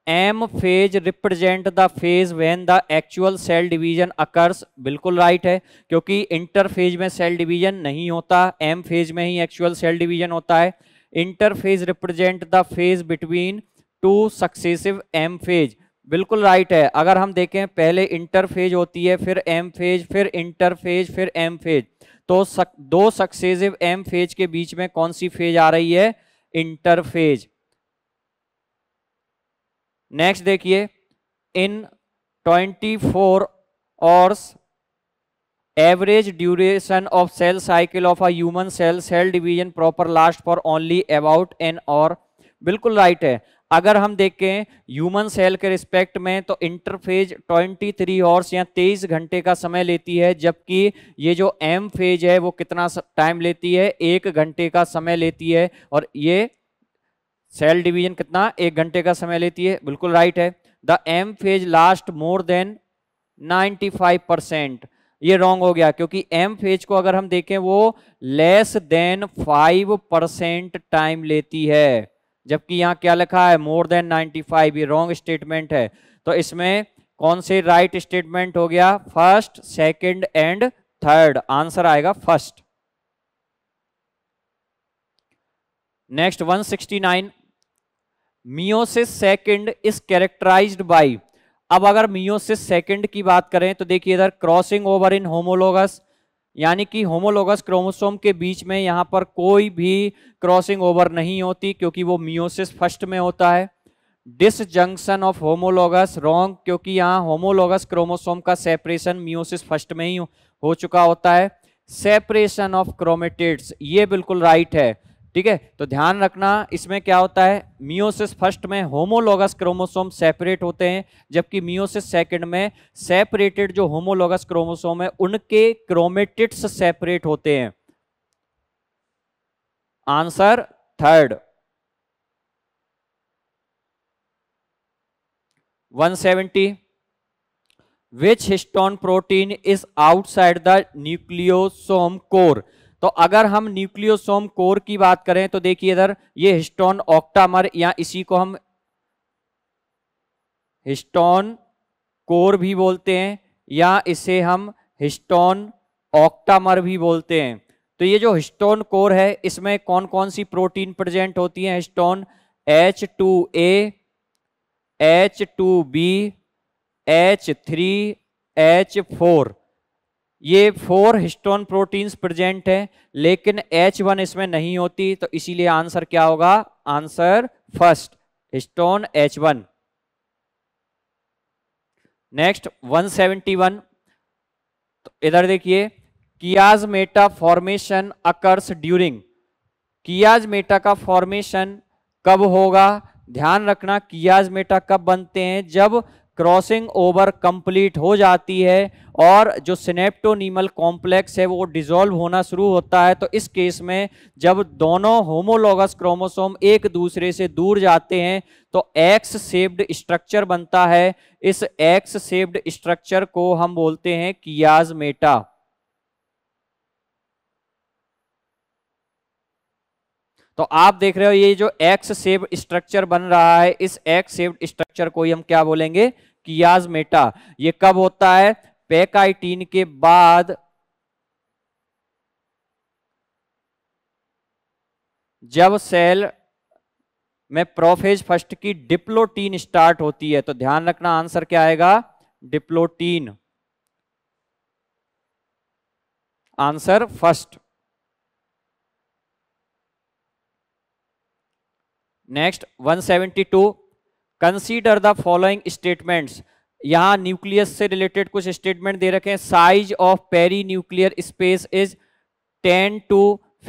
M phase represent the phase when the actual cell division occurs बिल्कुल राइट है क्योंकि इंटरफेज में सेल डिवीजन नहीं होता एम फेज में ही एक्चुअल सेल डिवीजन होता है interphase represent the phase between two successive M phase बिल्कुल राइट right है अगर हम देखें पहले इंटरफेज होती है फिर एम फेज फिर इंटरफेज फिर एम फेज तो सक, दो सक्सेसिव एम फेज के बीच में कौन सी फेज आ रही है इंटरफेज नेक्स्ट देखिए in 24 four hours average duration of cell cycle of a human cell cell division proper last for only about an और बिल्कुल राइट है अगर हम देखें ह्यूमन सेल के रिस्पेक्ट में तो इंटरफेज 23 थ्री हॉर्स या 23 घंटे का समय लेती है जबकि ये जो एम फेज है वो कितना टाइम लेती है एक घंटे का समय लेती है और ये सेल डिवीजन कितना एक घंटे का समय लेती है बिल्कुल राइट है the M phase last more than 95 percent ये रॉन्ग हो गया क्योंकि एम फेज को अगर हम देखें वो लेस देन 5 परसेंट टाइम लेती है जबकि यहाँ क्या लिखा है मोर देन 95 ये रॉन्ग स्टेटमेंट है तो इसमें कौन से राइट right स्टेटमेंट हो गया first second and third answer आएगा first next 169 meiosis second is characterised by अब अगर मियोसिस सेकंड की बात करें तो देखिए इधर क्रॉसिंग ओवर इन होमोलोगस यानी कि होमोलोगस क्रोमोसोम के बीच में यहाँ पर कोई भी क्रॉसिंग ओवर नहीं होती क्योंकि वो मियोसिस फर्स्ट में होता है डिसजंक्शन ऑफ होमोलोगस रॉन्ग क्योंकि यहाँ होमोलोगस क्रोमोसोम का सेपरेशन मियोसिस फर्स्ट में ही हो चुका होता है सेपरेशन ऑफ क्रोमेटेड्स ये बिल्कुल राइट है ठीक है तो ध्यान रखना इसमें क्या होता है मियोसिस फर्स्ट में होमोलोगस क्रोमोसोम सेपरेट होते हैं जबकि मियोसिस सेकंड में सेपरेटेड जो होमोलोगस क्रोमोसोम है उनके क्रोमेटिट्स सेपरेट होते हैं answer third 170 which histone protein is outside the nucleosome core तो अगर हम न्यूक्लियोसोम कोर की बात करें तो देखिए इधर ये हिस्टोन ऑक्टामर या इसी को हम हिस्टोन कोर भी बोलते हैं या इसे हम हिस्टोन ऑक्टामर भी बोलते हैं तो ये जो हिस्टोन कोर है इसमें कौन कौन सी प्रोटीन प्रेजेंट होती है histone H two A H two B H three H four ये फोर हिस्टोन प्रोटीन्स प्रेजेंट है लेकिन एच वन इसमें नहीं होती तो इसीलिए आंसर क्या होगा answer first histone H one next 171 तो इधर देखिए chiasmata formation occurs during chiasmata का फॉर्मेशन कब होगा ध्यान रखना कियाज मेटा कब बनते हैं जब क्रॉसिंग ओवर कंप्लीट हो जाती है और जो सिनेप्टोनीमल कॉम्प्लेक्स है वो डिजोल्व होना शुरू होता है तो इस केस में जब दोनों होमोलोगस क्रोमोसोम एक दूसरे से दूर जाते हैं तो एक्स सेव्ड स्ट्रक्चर बनता है इस एक्स सेव्ड स्ट्रक्चर को हम बोलते हैं कियाज मेटा तो आप देख रहे हो ये जो एक्स सेव्ड स्ट्रक्चर बन रहा है इस एक्स सेव स्ट्रक्चर को ही हम क्या बोलेंगे कियाज मेटा ये कब होता है पेकाइटीन के बाद जब सेल में प्रोफेज फर्स्ट की डिप्लोटीन स्टार्ट होती है तो ध्यान रखना आंसर क्या आएगा diplotene answer first next 172 consider the following statements यहाँ न्यूक्लियस से रिलेटेड कुछ स्टेटमेंट दे रखे हैं size of perinuclear space is 10 to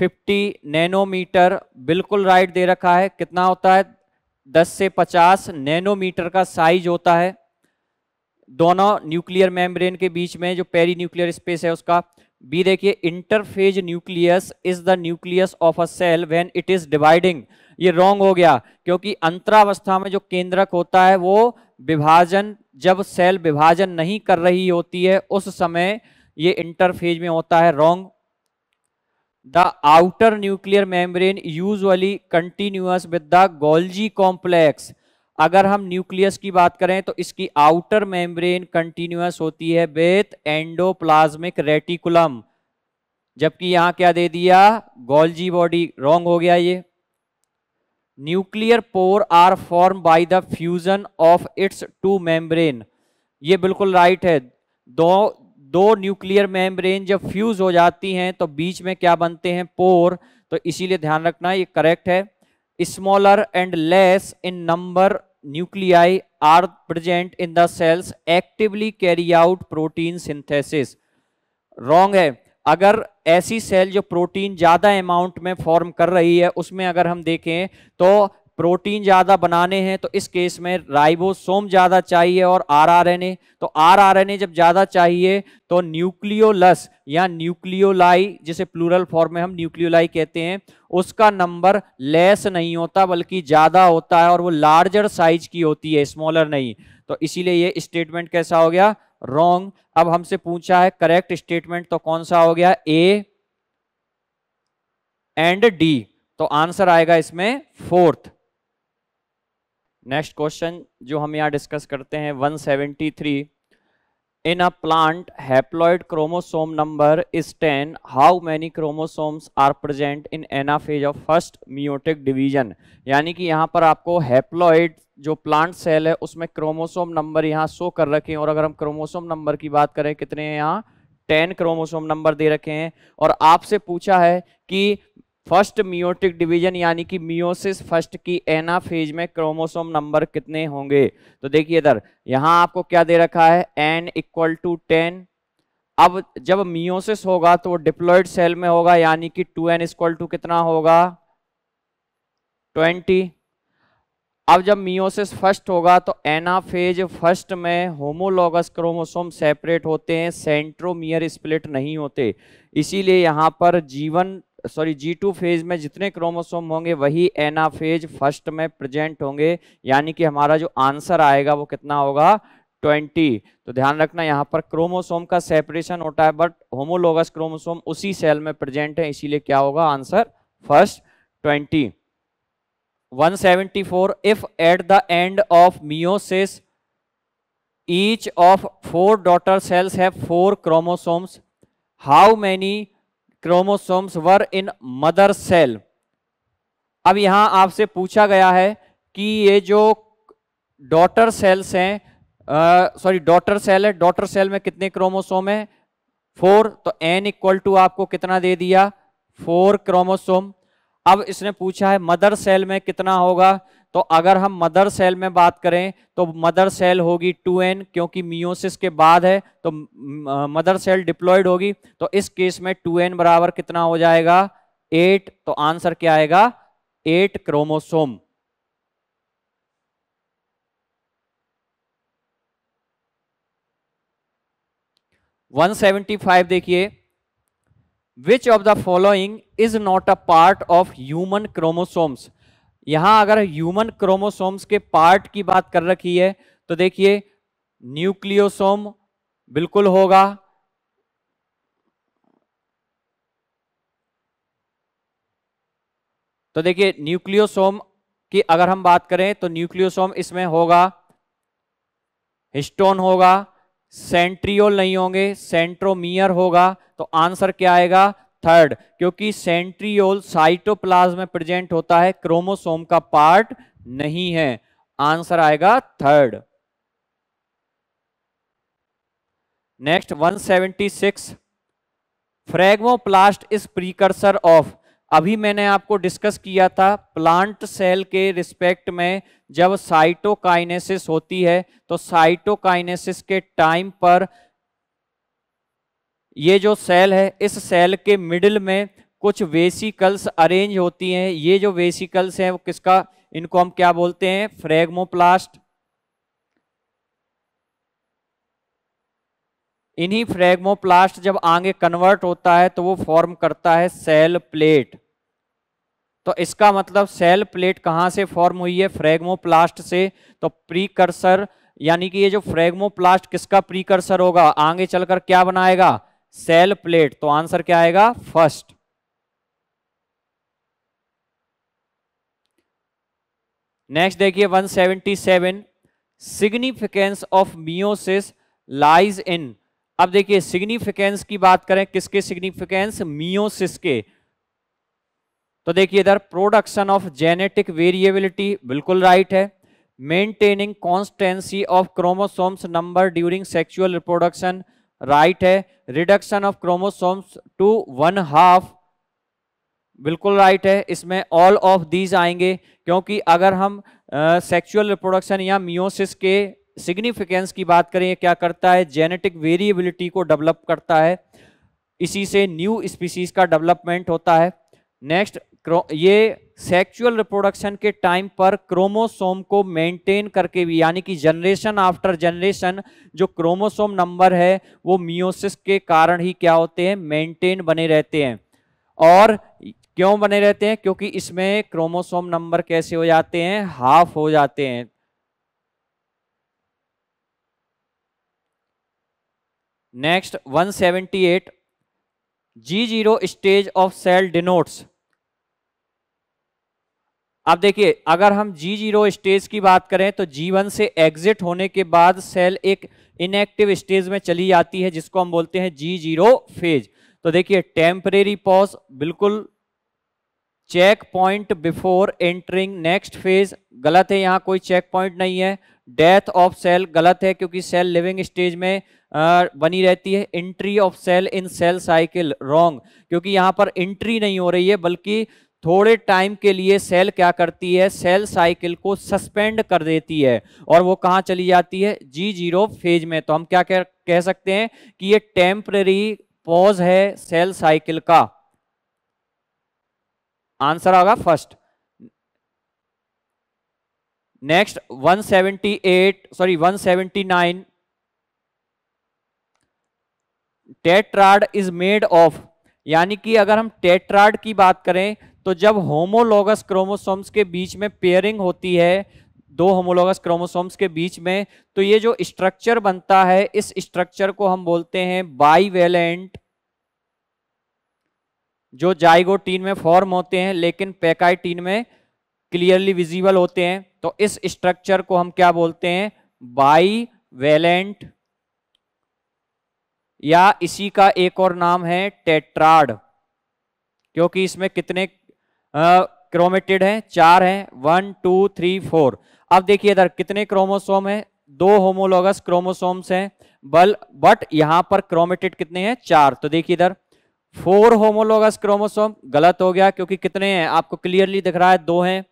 50 nanometre बिल्कुल राइट दे रखा है कितना होता है 10 से 50 नैनोमीटर का साइज होता है दोनों न्यूक्लियर मेम्ब्रेन के बीच में जो पेरी न्यूक्लियर स्पेस है उसका बी देखिए interphase nucleus is the nucleus of a cell when it is dividing ये रॉन्ग हो गया क्योंकि अंतरावस्था में जो केंद्रक होता है वो विभाजन जब सेल विभाजन नहीं कर रही होती है उस समय ये इंटरफेज में होता है wrong the outer nuclear membrane usually continuous with the Golgi complex अगर हम न्यूक्लियस की बात करें तो इसकी आउटर मेम्ब्रेन कंटिन्यूस होती है विथ एंडोप्लाज्मिक रेटिकुलम जबकि यहां क्या दे दिया गोल्जी बॉडी रॉन्ग हो गया ये nuclear pore are form by the fusion of its two membrane ये बिल्कुल राइट है दो दो न्यूक्लियर मेम्ब्रेन जब फ्यूज हो जाती हैं तो बीच में क्या बनते हैं पोर तो इसीलिए ध्यान रखना ये करेक्ट है smaller and less in number nuclei are present in the cells actively carry out protein synthesis wrong है अगर ऐसी सेल जो प्रोटीन ज़्यादा अमाउंट में फॉर्म कर रही है उसमें अगर हम देखें तो प्रोटीन ज़्यादा बनाने हैं तो इस केस में राइबोसोम ज़्यादा चाहिए और आरआरएनए तो आरआरएनए जब ज़्यादा चाहिए तो न्यूक्लियोलस या न्यूक्लियोलाई जिसे प्लूरल फॉर्म में हम न्यूक्लियोलाई कहते हैं उसका नंबर लेस नहीं होता बल्कि ज़्यादा होता है और वो लार्जर साइज की होती है स्मॉलर नहीं तो इसीलिए ये स्टेटमेंट कैसा हो गया रॉन्ग अब हमसे पूछा है करेक्ट स्टेटमेंट तो कौन सा हो गया ए एंड डी तो आंसर आएगा इसमें फोर्थ नेक्स्ट क्वेश्चन जो हम यहां डिस्कस करते हैं 173 in a plant haploid chromosome number is 10 how many chromosomes are present in anaphase of first meiotic division यानी कि यहाँ पर आपको हैप्लॉइड जो प्लांट सेल है उसमें क्रोमोसोम नंबर यहाँ शो कर रखे हैं और अगर हम क्रोमोसोम नंबर की बात करें कितने हैं यहाँ 10 क्रोमोसोम नंबर दे रखे हैं और आपसे पूछा है कि फर्स्ट मियोटिक डिवीजन यानी कि मियोसिस फर्स्ट की एना फेज में क्रोमोसोम नंबर कितने होंगे तो देखिए इधर यहाँ आपको क्या दे रखा है एन इक्वल टू टेन अब जब मियोसिस होगा तो वो डिप्लॉयड सेल में होगा यानी कि टू एन इक्वल टू कितना होगा ट्वेंटी अब जब मियोसिस फर्स्ट होगा तो एना फेज फर्स्ट में होमोलॉगस क्रोमोसोम सेपरेट होते हैं सेंट्रोमियर स्प्लिट नहीं होते इसीलिए यहाँ पर जीवन सॉरी जी टू फेज में जितने क्रोमोसोम होंगे वही एना फेज फर्स्ट में प्रेजेंट होंगे यानी कि हमारा जो आंसर आएगा वो कितना होगा 20 तो ध्यान रखना यहाँ पर क्रोमोसोम का सेपरेशन होता है बट होमोलोगस क्रोमोसोम उसी सेल में प्रेजेंट है इसीलिए क्या होगा answer first twenty one if at the end of meiosis each of four daughter cells have four chromosomes how many chromosomes were in mother cell अब यहां आपसे पूछा गया है कि ये जो डॉटर सेल्स हैं सॉरी डॉटर सेल है डॉटर सेल में कितने क्रोमोसोम है फोर तो एन इक्वल टू आपको कितना दे दिया फोर क्रोमोसोम अब इसने पूछा है मदर सेल में कितना होगा तो अगर हम मदर सेल में बात करें तो मदर सेल होगी 2n क्योंकि मियोसिस के बाद है तो मदर सेल डिप्लॉयड होगी तो इस केस में 2n बराबर कितना हो जाएगा 8 तो आंसर क्या आएगा 8 क्रोमोसोम वन सेवेंटी फाइव देखिए which of the following is not a part of human chromosomes यहां अगर ह्यूमन क्रोमोसोम्स के पार्ट की बात कर रखी है तो देखिए न्यूक्लियोसोम बिल्कुल होगा तो देखिए न्यूक्लियोसोम की अगर हम बात करें तो न्यूक्लियोसोम इसमें होगा हिस्टोन होगा सेंट्रियोल नहीं होंगे सेंट्रोमियर होगा तो आंसर क्या आएगा थर्ड क्योंकि सेंट्रियोल साइटोप्लाज्म में प्रेजेंट होता है क्रोमोसोम का पार्ट नहीं है आंसर आएगा third next 176 seventy six phragmoplast is precursor of अभी मैंने आपको डिस्कस किया था प्लांट सेल के रिस्पेक्ट में जब साइटोकाइनेसिस होती है तो साइटोकाइनेसिस के टाइम पर ये जो सेल है इस सेल के मिडिल में कुछ वेसिकल्स अरेंज होती हैं ये जो वेसिकल्स हैं वो किसका इनको हम क्या बोलते हैं फ्रेगमोप्लास्ट इन्हीं फ्रेगमोप्लास्ट जब आगे कन्वर्ट होता है तो वो फॉर्म करता है सेल प्लेट तो इसका मतलब सेल प्लेट कहाँ से फॉर्म हुई है फ्रेगमोप्लास्ट से तो प्रीकर्सर यानी कि ये जो फ्रेगमोप्लास्ट किसका प्रीकर्सर होगा आगे चलकर क्या बनाएगा सेल प्लेट तो आंसर क्या आएगा फर्स्ट नेक्स्ट देखिए 177 significance of meiosis lies in अब देखिए सिग्निफिकेंस की बात करें किसके सिग्निफिकेंस मियोसिस के तो देखिए इधर प्रोडक्शन ऑफ जेनेटिक वेरिएबिलिटी बिल्कुल राइट है maintaining constancy of chromosomes number during sexual reproduction right है reduction of chromosomes to one half बिल्कुल राइट है इसमें ऑल ऑफ दीज आएंगे क्योंकि अगर हम सेक्सुअल रिप्रोडक्शन या मियोसिस के सिग्निफिकेंस की बात करें क्या करता है जेनेटिक वेरिएबिलिटी को डेवलप करता है इसी से न्यू स्पीसीज का डेवलपमेंट होता है नेक्स्ट ये सेक्सुअल रिप्रोडक्शन के टाइम पर क्रोमोसोम को मेंटेन करके भी यानी कि जनरेशन आफ्टर जनरेशन जो क्रोमोसोम नंबर है वो मियोसिस के कारण ही क्या होते हैं मेंटेन बने रहते हैं और क्यों बने रहते हैं क्योंकि इसमें क्रोमोसोम नंबर कैसे हो जाते हैं हाफ हो जाते हैं next 178 G zero stage of cell denotes अब देखिए अगर हम जी जीरो स्टेज की बात करें तो जी वन से एग्जिट होने के बाद सेल एक इनएक्टिव स्टेज में चली जाती है जिसको हम बोलते हैं जी जीरो फेज तो देखिए टेम्परेरी पॉज बिल्कुल checkpoint before entering next phase गलत है यहाँ कोई चेक पॉइंट नहीं है डेथ ऑफ सेल गलत है क्योंकि सेल लिविंग स्टेज में बनी रहती है entry of cell in cell cycle wrong क्योंकि यहाँ पर एंट्री नहीं हो रही है बल्कि थोड़े टाइम के लिए सेल क्या करती है सेल साइकिल को सस्पेंड कर देती है और वो कहाँ चली जाती है जी जीरो फेज में तो हम क्या कह, कह सकते हैं कि ये टेम्प्ररी पॉज है सेल साइकिल का आंसर होगा first next 178 sorry 179 tetrad is made of यानी कि अगर हम टेट्राड की बात करें तो जब होमोलोगस क्रोमोसोम्स के बीच में पेयरिंग होती है दो होमोलोगस क्रोमोसोम्स के बीच में तो ये जो स्ट्रक्चर बनता है इस स्ट्रक्चर को हम बोलते हैं बाईवेलेंट जो जाइगोटीन में फॉर्म होते हैं लेकिन पैकाइटीन में क्लियरली विजिबल होते हैं तो इस स्ट्रक्चर को हम क्या बोलते हैं वेलेंट या इसी का एक और नाम है टेट्राड क्योंकि इसमें कितने क्रोमेटेड हैं चार हैं वन टू थ्री फोर अब देखिए इधर कितने क्रोमोसोम हैं दो होमोलोगस क्रोमोसोम्स हैं बल बट यहां पर क्रोमेटेड कितने हैं चार तो देखिए इधर फोर होमोलोगस क्रोमोसोम गलत हो गया क्योंकि कितने हैं आपको क्लियरली दिख रहा है दो हैं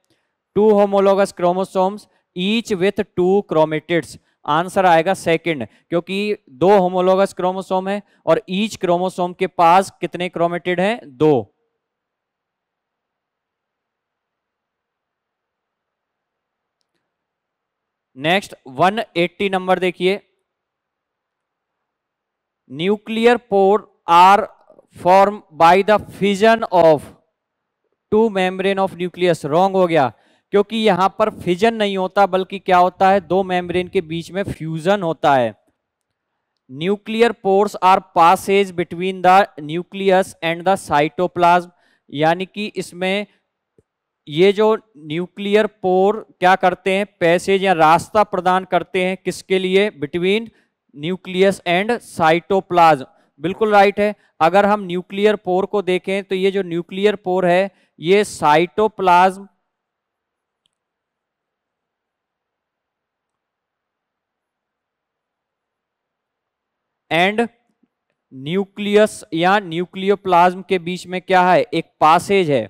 two homologous chromosomes each with two chromatids answer आएगा सेकंड क्योंकि दो होमोलोगस क्रोमोसोम है और ईच क्रोमोसोम के पास कितने क्रोमेटेड हैं दो नेक्स्ट 180 नंबर देखिए nuclear pore are form by the fission of two membrane of nucleus wrong हो गया क्योंकि यहाँ पर फिजन नहीं होता बल्कि क्या होता है दो मेम्ब्रेन के बीच में फ्यूजन होता है nuclear pores are passages between the nucleus and the cytoplasm यानी कि इसमें ये जो न्यूक्लियर पोर क्या करते हैं पैसेज या रास्ता प्रदान करते हैं किसके लिए बिटवीन न्यूक्लियस एंड साइटोप्लाज्म बिल्कुल राइट है अगर हम न्यूक्लियर पोर को देखें तो ये जो न्यूक्लियर पोर है ये साइटोप्लाज्म एंड न्यूक्लियस या न्यूक्लियोप्लाज्म के बीच में क्या है एक पासेज है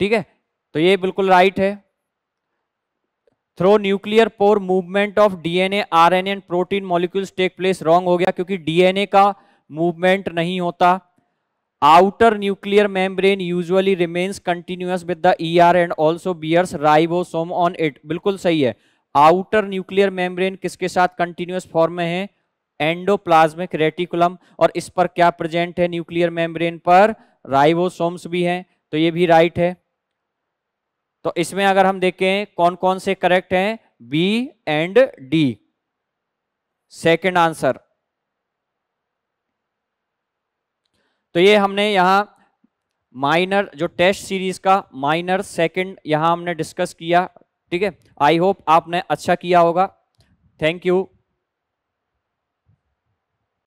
ठीक है तो ये बिल्कुल राइट है through nuclear pore movement of DNA RNA and protein molecules take place wrong हो गया क्योंकि डीएनए का मूवमेंट नहीं होता outer nuclear membrane usually remains continuous with the and also bears ribosome on it बिल्कुल सही है आउटर न्यूक्लियर मेम्ब्रेन किसके साथ कंटिन्यूस फॉर्म में है एंडोप्लाज्मिक रेटिकुलम और इस पर क्या प्रेजेंट है न्यूक्लियर मेम्ब्रेन पर राइबोसोम्स भी हैं तो ये भी राइट है तो इसमें अगर हम देखें कौन कौन से करेक्ट हैं B and D second answer तो ये हमने यहां माइनर जो टेस्ट सीरीज का माइनर सेकंड यहां हमने डिस्कस किया ठीक है आई होप आपने अच्छा किया होगा थैंक यू